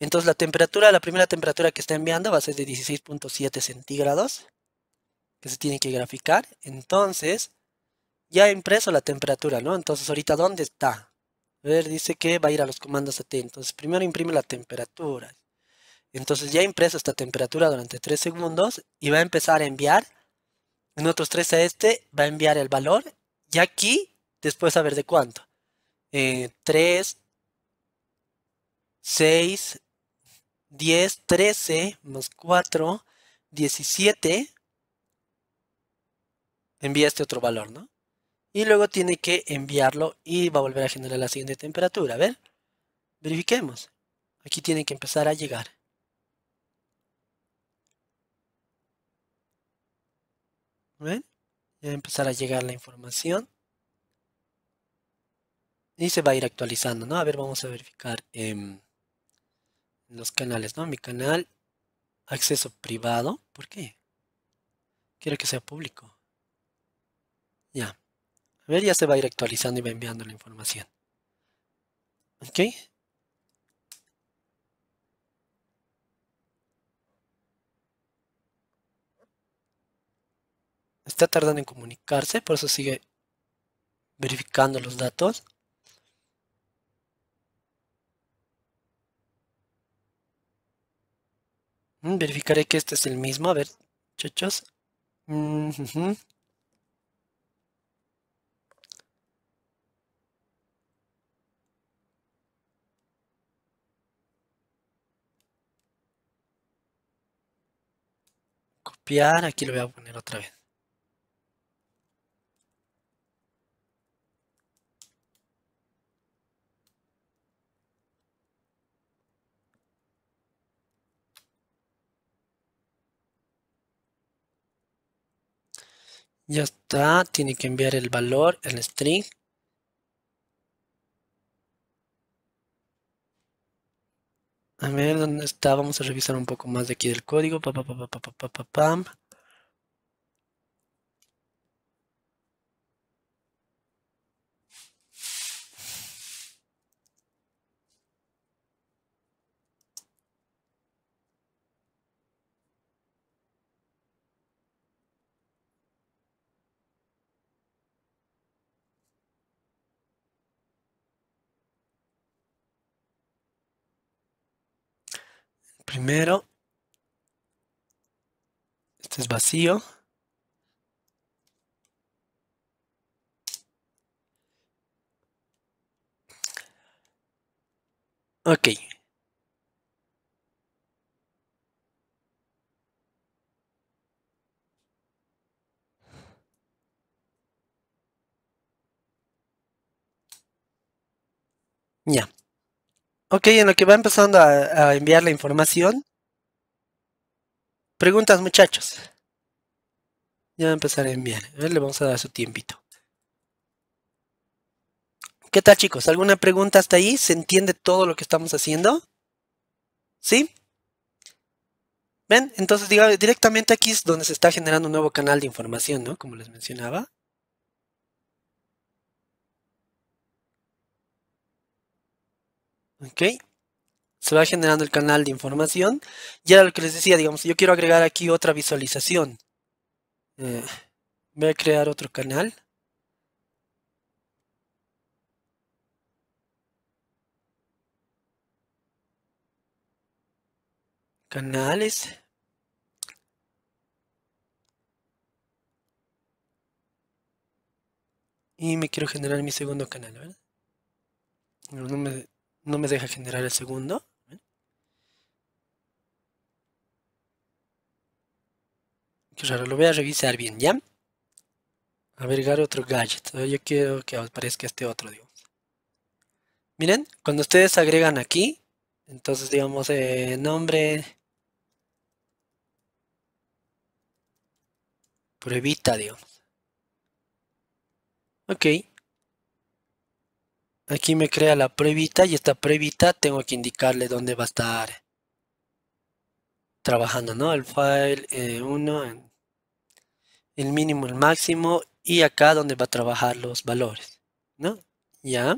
Entonces la temperatura, la primera temperatura que está enviando va a ser de 16.7 centígrados, que se tiene que graficar. Entonces, ya he impreso la temperatura, ¿no? Entonces ahorita, ¿dónde está? A ver, dice que va a ir a los comandos AT. Entonces primero imprime la temperatura. Entonces ya he impreso esta temperatura durante 3 segundos y va a empezar a enviar en otros tres a este va a enviar el valor y aquí después a ver de cuánto. 3, 6, 10, 13 más 4, 17. Envía este otro valor, ¿no? Y luego tiene que enviarlo y va a volver a generar la siguiente temperatura. A ver, verifiquemos. Aquí tiene que empezar a llegar. ¿Ven? Ya va a empezar a llegar la información. Y se va a ir actualizando, ¿no? A ver, vamos a verificar en em, los canales, ¿no? Mi canal, acceso privado. ¿Por qué? Quiero que sea público. Ya. A ver, ya se va a ir actualizando y va enviando la información. ¿Ok? Está tardando en comunicarse, por eso sigue verificando los datos. Mm, verificaré que este es el mismo. A ver, chachos. Mm, Copiar. Aquí lo voy a poner otra vez. Ya está, tiene que enviar el valor, el string. A ver, ¿dónde está? Vamos a revisar un poco más de aquí del código. primero. Este es vacío. Ok, Ok, en lo que va empezando a, enviar la información. Preguntas, muchachos. Ya va a empezar a enviar. le vamos a dar su tiempito. ¿Qué tal, chicos? ¿Alguna pregunta hasta ahí? ¿Se entiende todo lo que estamos haciendo? ¿Sí? ¿Ven? Entonces, directamente aquí es donde se está generando un nuevo canal de información, ¿no? Como les mencionaba. ¿Ok? Se va generando el canal de información. Y era lo que les decía, digamos, yo quiero agregar aquí otra visualización. Eh, voy a crear otro canal. Canales. Y me quiero generar mi segundo canal, ¿verdad? No me no me deja generar el segundo. Qué lo voy a revisar bien, ¿ya? Avergar otro gadget. Ah, yo quiero que aparezca este otro, digamos. Miren, cuando ustedes agregan aquí, entonces digamos eh, nombre, pruebita, digamos. Ok. Aquí me crea la previta y esta previta tengo que indicarle dónde va a estar trabajando, ¿no? El file 1, eh, el mínimo, el máximo y acá donde va a trabajar los valores, ¿no? Ya.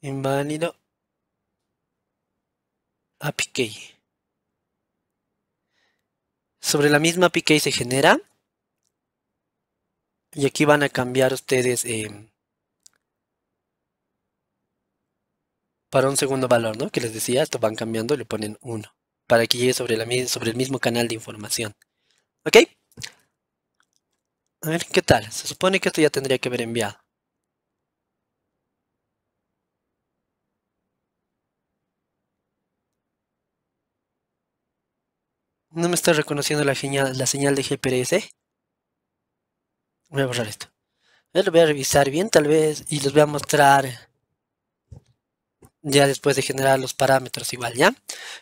Inválido. API key. Sobre la misma API key se genera. Y aquí van a cambiar ustedes... Eh, para un segundo valor, ¿no? Que les decía, esto van cambiando y le ponen 1 para que llegue sobre, el mismo canal de información. ¿Ok? A ver, ¿qué tal? Se supone que esto ya tendría que haber enviado. ¿No me está reconociendo la, señal, de GPS Voy a borrar esto. Lo voy a revisar bien tal vez y les voy a mostrar ya después de generar los parámetros igual, ¿ya?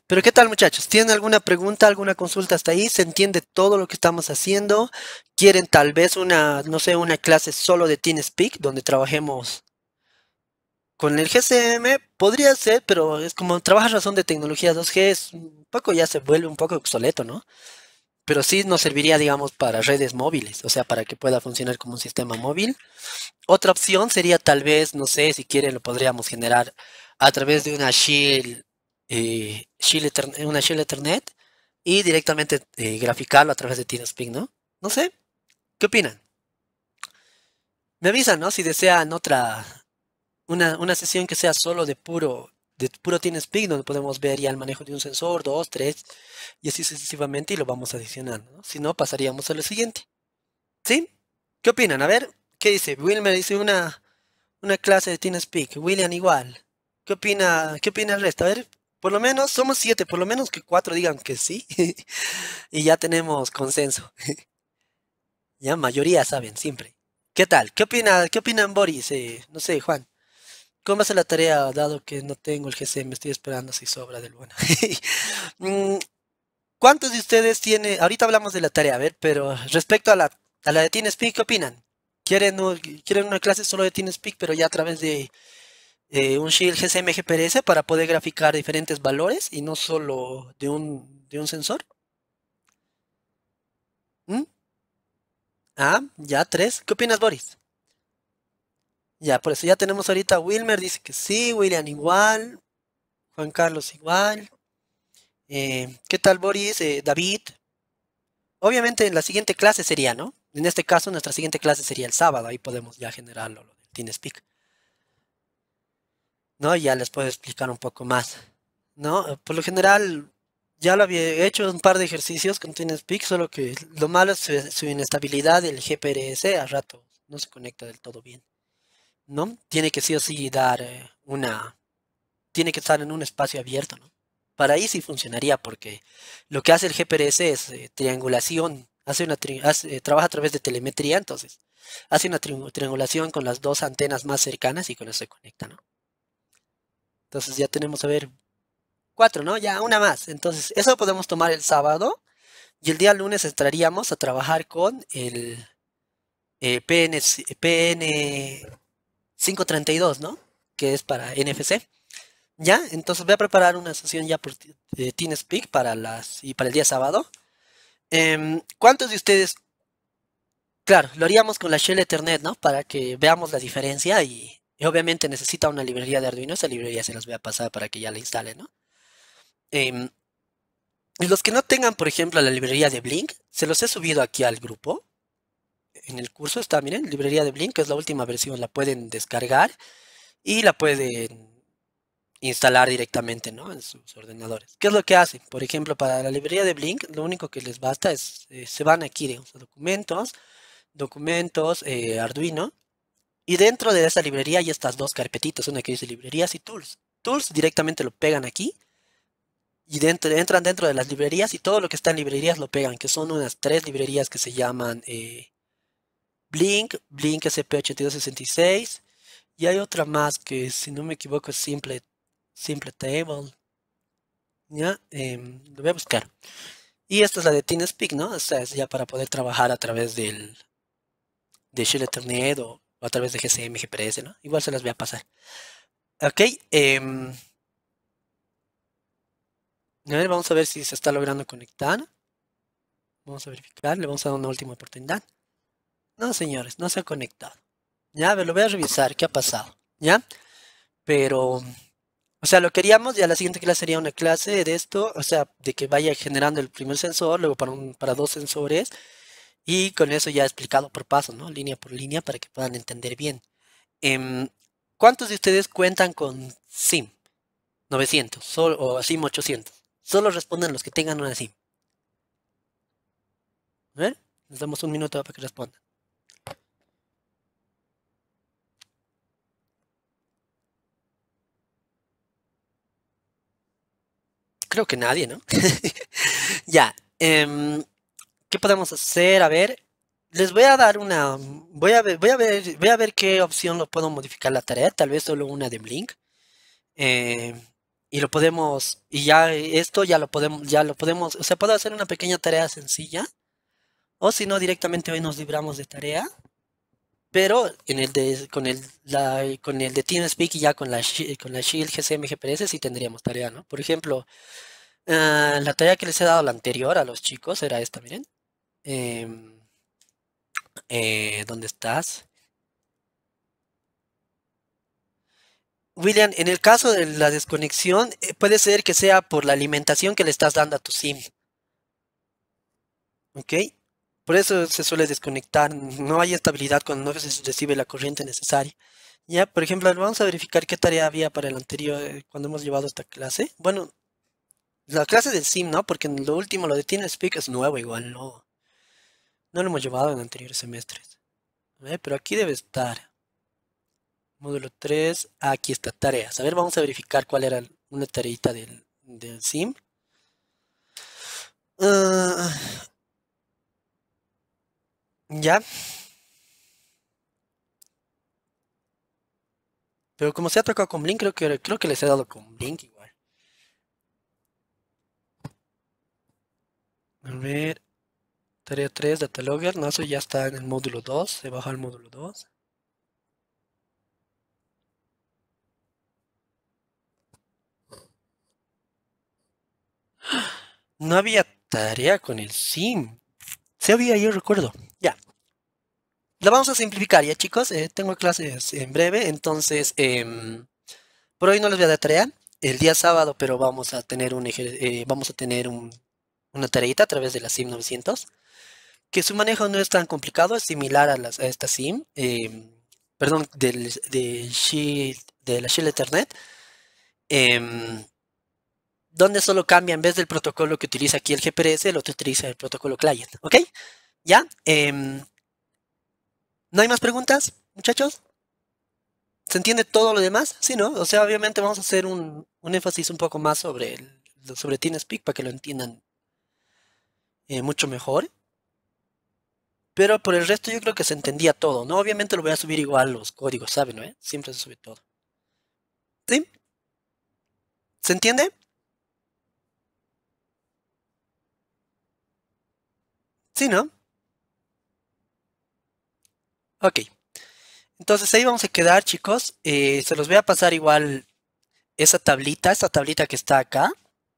Pero ¿qué tal muchachos? ¿Tienen alguna pregunta, alguna consulta hasta ahí? ¿Se entiende todo lo que estamos haciendo? ¿Quieren tal vez una, no sé, una clase solo de TeamSpeak donde trabajemos con el GCM? Podría ser, pero es como trabaja razón de tecnología 2G, es un poco ya se vuelve un poco obsoleto, ¿no? Pero sí nos serviría, digamos, para redes móviles, o sea, para que pueda funcionar como un sistema móvil. Otra opción sería tal vez, no sé, si quieren lo podríamos generar a través de una Shield, eh, Ethernet, una Ethernet y directamente eh, graficarlo a través de TeamSpeak, ¿no? No sé. ¿Qué opinan? Me avisan, ¿no? Si desean otra, una, una sesión que sea solo de puro, de puro TeamSpeak, donde podemos ver ya el manejo de un sensor, dos, tres, y así sucesivamente, y lo vamos adicionando, ¿no? Si no, pasaríamos a lo siguiente. ¿Sí? ¿Qué opinan? A ver, ¿qué dice? me dice una, una clase de TeamSpeak. William igual. ¿Qué opina, qué opina el resto? A ver, por lo menos somos siete, por lo menos que cuatro digan que sí. y ya tenemos consenso. ya mayoría saben, siempre. ¿Qué tal? ¿Qué opina, qué opinan Boris? Eh, no sé, Juan. ¿Cómo hace la tarea, dado que no tengo el GC? Me estoy esperando si sobra del bueno. Mm, ¿Cuántos de ustedes tienen...? Ahorita hablamos de la tarea, a ver, pero respecto a la, a la de TeamSpeak, ¿qué opinan? ¿Quieren, ¿Quieren una clase solo de TeamSpeak, pero ya a través de eh, un shield GCM para poder graficar diferentes valores y no solo de un, sensor. ¿Mm? Ah, ya tres. ¿Qué opinas, Boris? Ya, por eso ya tenemos ahorita Wilmer, dice que sí, William igual, Juan Carlos igual. Eh, ¿Qué tal, Boris? Eh, David. Obviamente la siguiente clase sería, ¿no? En este caso, nuestra siguiente clase sería el sábado, ahí podemos ya generarlo, lo del TeamSpeak. ¿no? ya les puedo explicar un poco más, ¿no? Por lo general, ya lo había hecho un par de ejercicios con TeamSpeak, solo que lo malo es su, inestabilidad del GPRS a rato no se conecta del todo bien, ¿no? Tiene que sí o sí dar eh, una... Tiene que estar en un espacio abierto, ¿no? Para ahí sí funcionaría, porque lo que hace el GPRS es eh, triangulación, hace una eh, trabaja a través de telemetría, entonces hace una triangulación con las dos antenas más cercanas y con eso se conecta, ¿no? Entonces ya tenemos, a ver, cuatro, ¿no? Ya una más. Entonces eso podemos tomar el sábado y el día lunes entraríamos a trabajar con el eh, PN, 532, ¿no? Que es para NFC. ¿Ya? Entonces voy a preparar una sesión ya por eh, TeamSpeak para, las, y para el día sábado. Em, ¿Cuántos de ustedes? Claro, lo haríamos con la Shell Ethernet, ¿no? Para que veamos la diferencia y, y obviamente necesita una librería de Arduino, esa librería se las voy a pasar para que ya la instalen, em, y los que no tengan, por ejemplo, la librería de Blink, se los he subido aquí al grupo. En el curso está, miren, librería de Blink, que es la última versión, la pueden descargar y la pueden instalar directamente en sus ordenadores. ¿Qué es lo que hacen? Por ejemplo, para la librería de Blink, lo único que les basta es, eh, se van aquí, digamos, a documentos, documentos, eh, Arduino, y dentro de esa librería hay estas dos carpetitas, una que dice librerías y tools. Tools directamente lo pegan aquí y entran dentro de las librerías y todo lo que está en librerías lo pegan, que son unas tres librerías que se llaman eh, Blink, Blink SP8266 y hay otra más que si no me equivoco es Simple, Simple Table. ¿Ya? Em, lo voy a buscar. Y esta es la de TeamSpeak, ¿no? O es ya para poder trabajar a través del de Shell Eternet o o a través de GCM, GPS, ¿no? Igual se las voy a pasar. Ok, eh, a vamos a ver si se está logrando conectar. Vamos a verificar, le vamos a dar una última oportunidad. No, señores, no se ha conectado. Ya, a lo voy a revisar, qué ha pasado, ¿ya? Pero, o sea, lo queríamos, ya la siguiente clase sería una clase de esto, o sea, de que vaya generando el primer sensor, luego para, para dos sensores, y con eso ya he explicado por paso, ¿no? Línea por línea para que puedan entender bien. Em, ¿Cuántos de ustedes cuentan con SIM 900 solo, o SIM 800? Solo respondan los que tengan una SIM. A ver, les damos un minuto para que respondan. Creo que nadie, ¿no? ya. Eh, ¿Qué podemos hacer? A ver, les voy a dar una, voy a ver, voy a ver, voy a ver qué opción lo puedo modificar la tarea, tal vez solo una de Blink. Eh, y lo podemos, y ya esto ya lo podemos, ya lo podemos, o sea, puedo hacer una pequeña tarea sencilla. O si no, directamente hoy nos libramos de tarea. Pero en el de, con el, con el de TeamSpeak y ya con la, con la Shield GCM gps sí tendríamos tarea, ¿no? Por ejemplo, ah, la tarea que les he dado la anterior a los chicos era esta, miren. Em, eh, ¿Dónde estás? William, en el caso de la desconexión, eh, puede ser que sea por la alimentación que le estás dando a tu SIM. ¿Ok? Por eso se suele desconectar. No hay estabilidad cuando no se recibe la corriente necesaria. Ya, por ejemplo, vamos a verificar qué tarea había para el anterior eh, cuando hemos llevado esta clase. Bueno, la clase del SIM, ¿no? Porque en lo último, lo de Speak es nuevo igual, no, no lo hemos llevado en anteriores semestres. ¿eh? Pero aquí debe estar. Módulo 3. Aquí está. Tareas. A ver, vamos a verificar cuál era una tareita del, del SIM. Ah, ya. Pero como se ha tocado con Blink, creo que, creo que les he dado con Blink igual. A ver. Tarea 3, Datalogger. No, eso ya está en el módulo 2. Se baja al módulo 2. No había tarea con el sim. Se había, yo recuerdo. Ya. La vamos a simplificar ya, chicos. Eh, tengo clases en breve, entonces em, por hoy no les voy a dar tarea. El día sábado, pero vamos a tener un eh, vamos a tener una tareita a través de la SIM 900 que su manejo no es tan complicado, es similar a, las, a esta SIM, em, perdón, del, de, de la Shield Ethernet, em, donde solo cambia en vez del protocolo que utiliza aquí el GPS, el otro utiliza el protocolo client, ¿ok? ¿Ya? Em, ¿No hay más preguntas, muchachos? ¿Se entiende todo lo demás? Sí, ¿no? O sea, obviamente vamos a hacer un, énfasis un poco más sobre, sobre TeamSpeak para que lo entiendan eh, mucho mejor. Pero por el resto yo creo que se entendía todo, ¿no? Obviamente lo voy a subir igual los códigos, ¿saben? No, eh? Siempre se sube todo. ¿Sí? ¿Se entiende? ¿Sí, no? Ok. Entonces ahí vamos a quedar, chicos. Eh, se los voy a pasar igual esa tablita, esta tablita que está acá.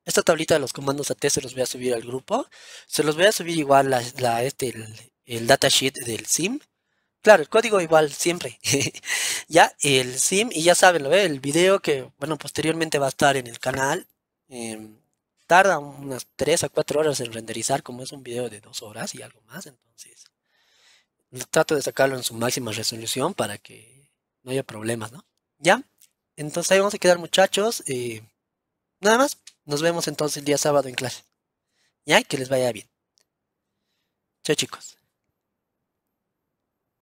Esta tablita de los comandos AT se los voy a subir al grupo. Se los voy a subir igual la, la este, el datasheet del SIM. Claro, el código igual siempre. ya el SIM y ya saben, lo ve el video que, bueno, posteriormente va a estar en el canal. Em, tarda unas 3 a 4 horas en renderizar, como es un video de 2 horas y algo más. Entonces, trato de sacarlo en su máxima resolución para que no haya problemas, ¿no? Ya, entonces ahí vamos a quedar, muchachos. Eh, nada más, nos vemos entonces el día sábado en clase. Ya, que les vaya bien. Chao, chicos.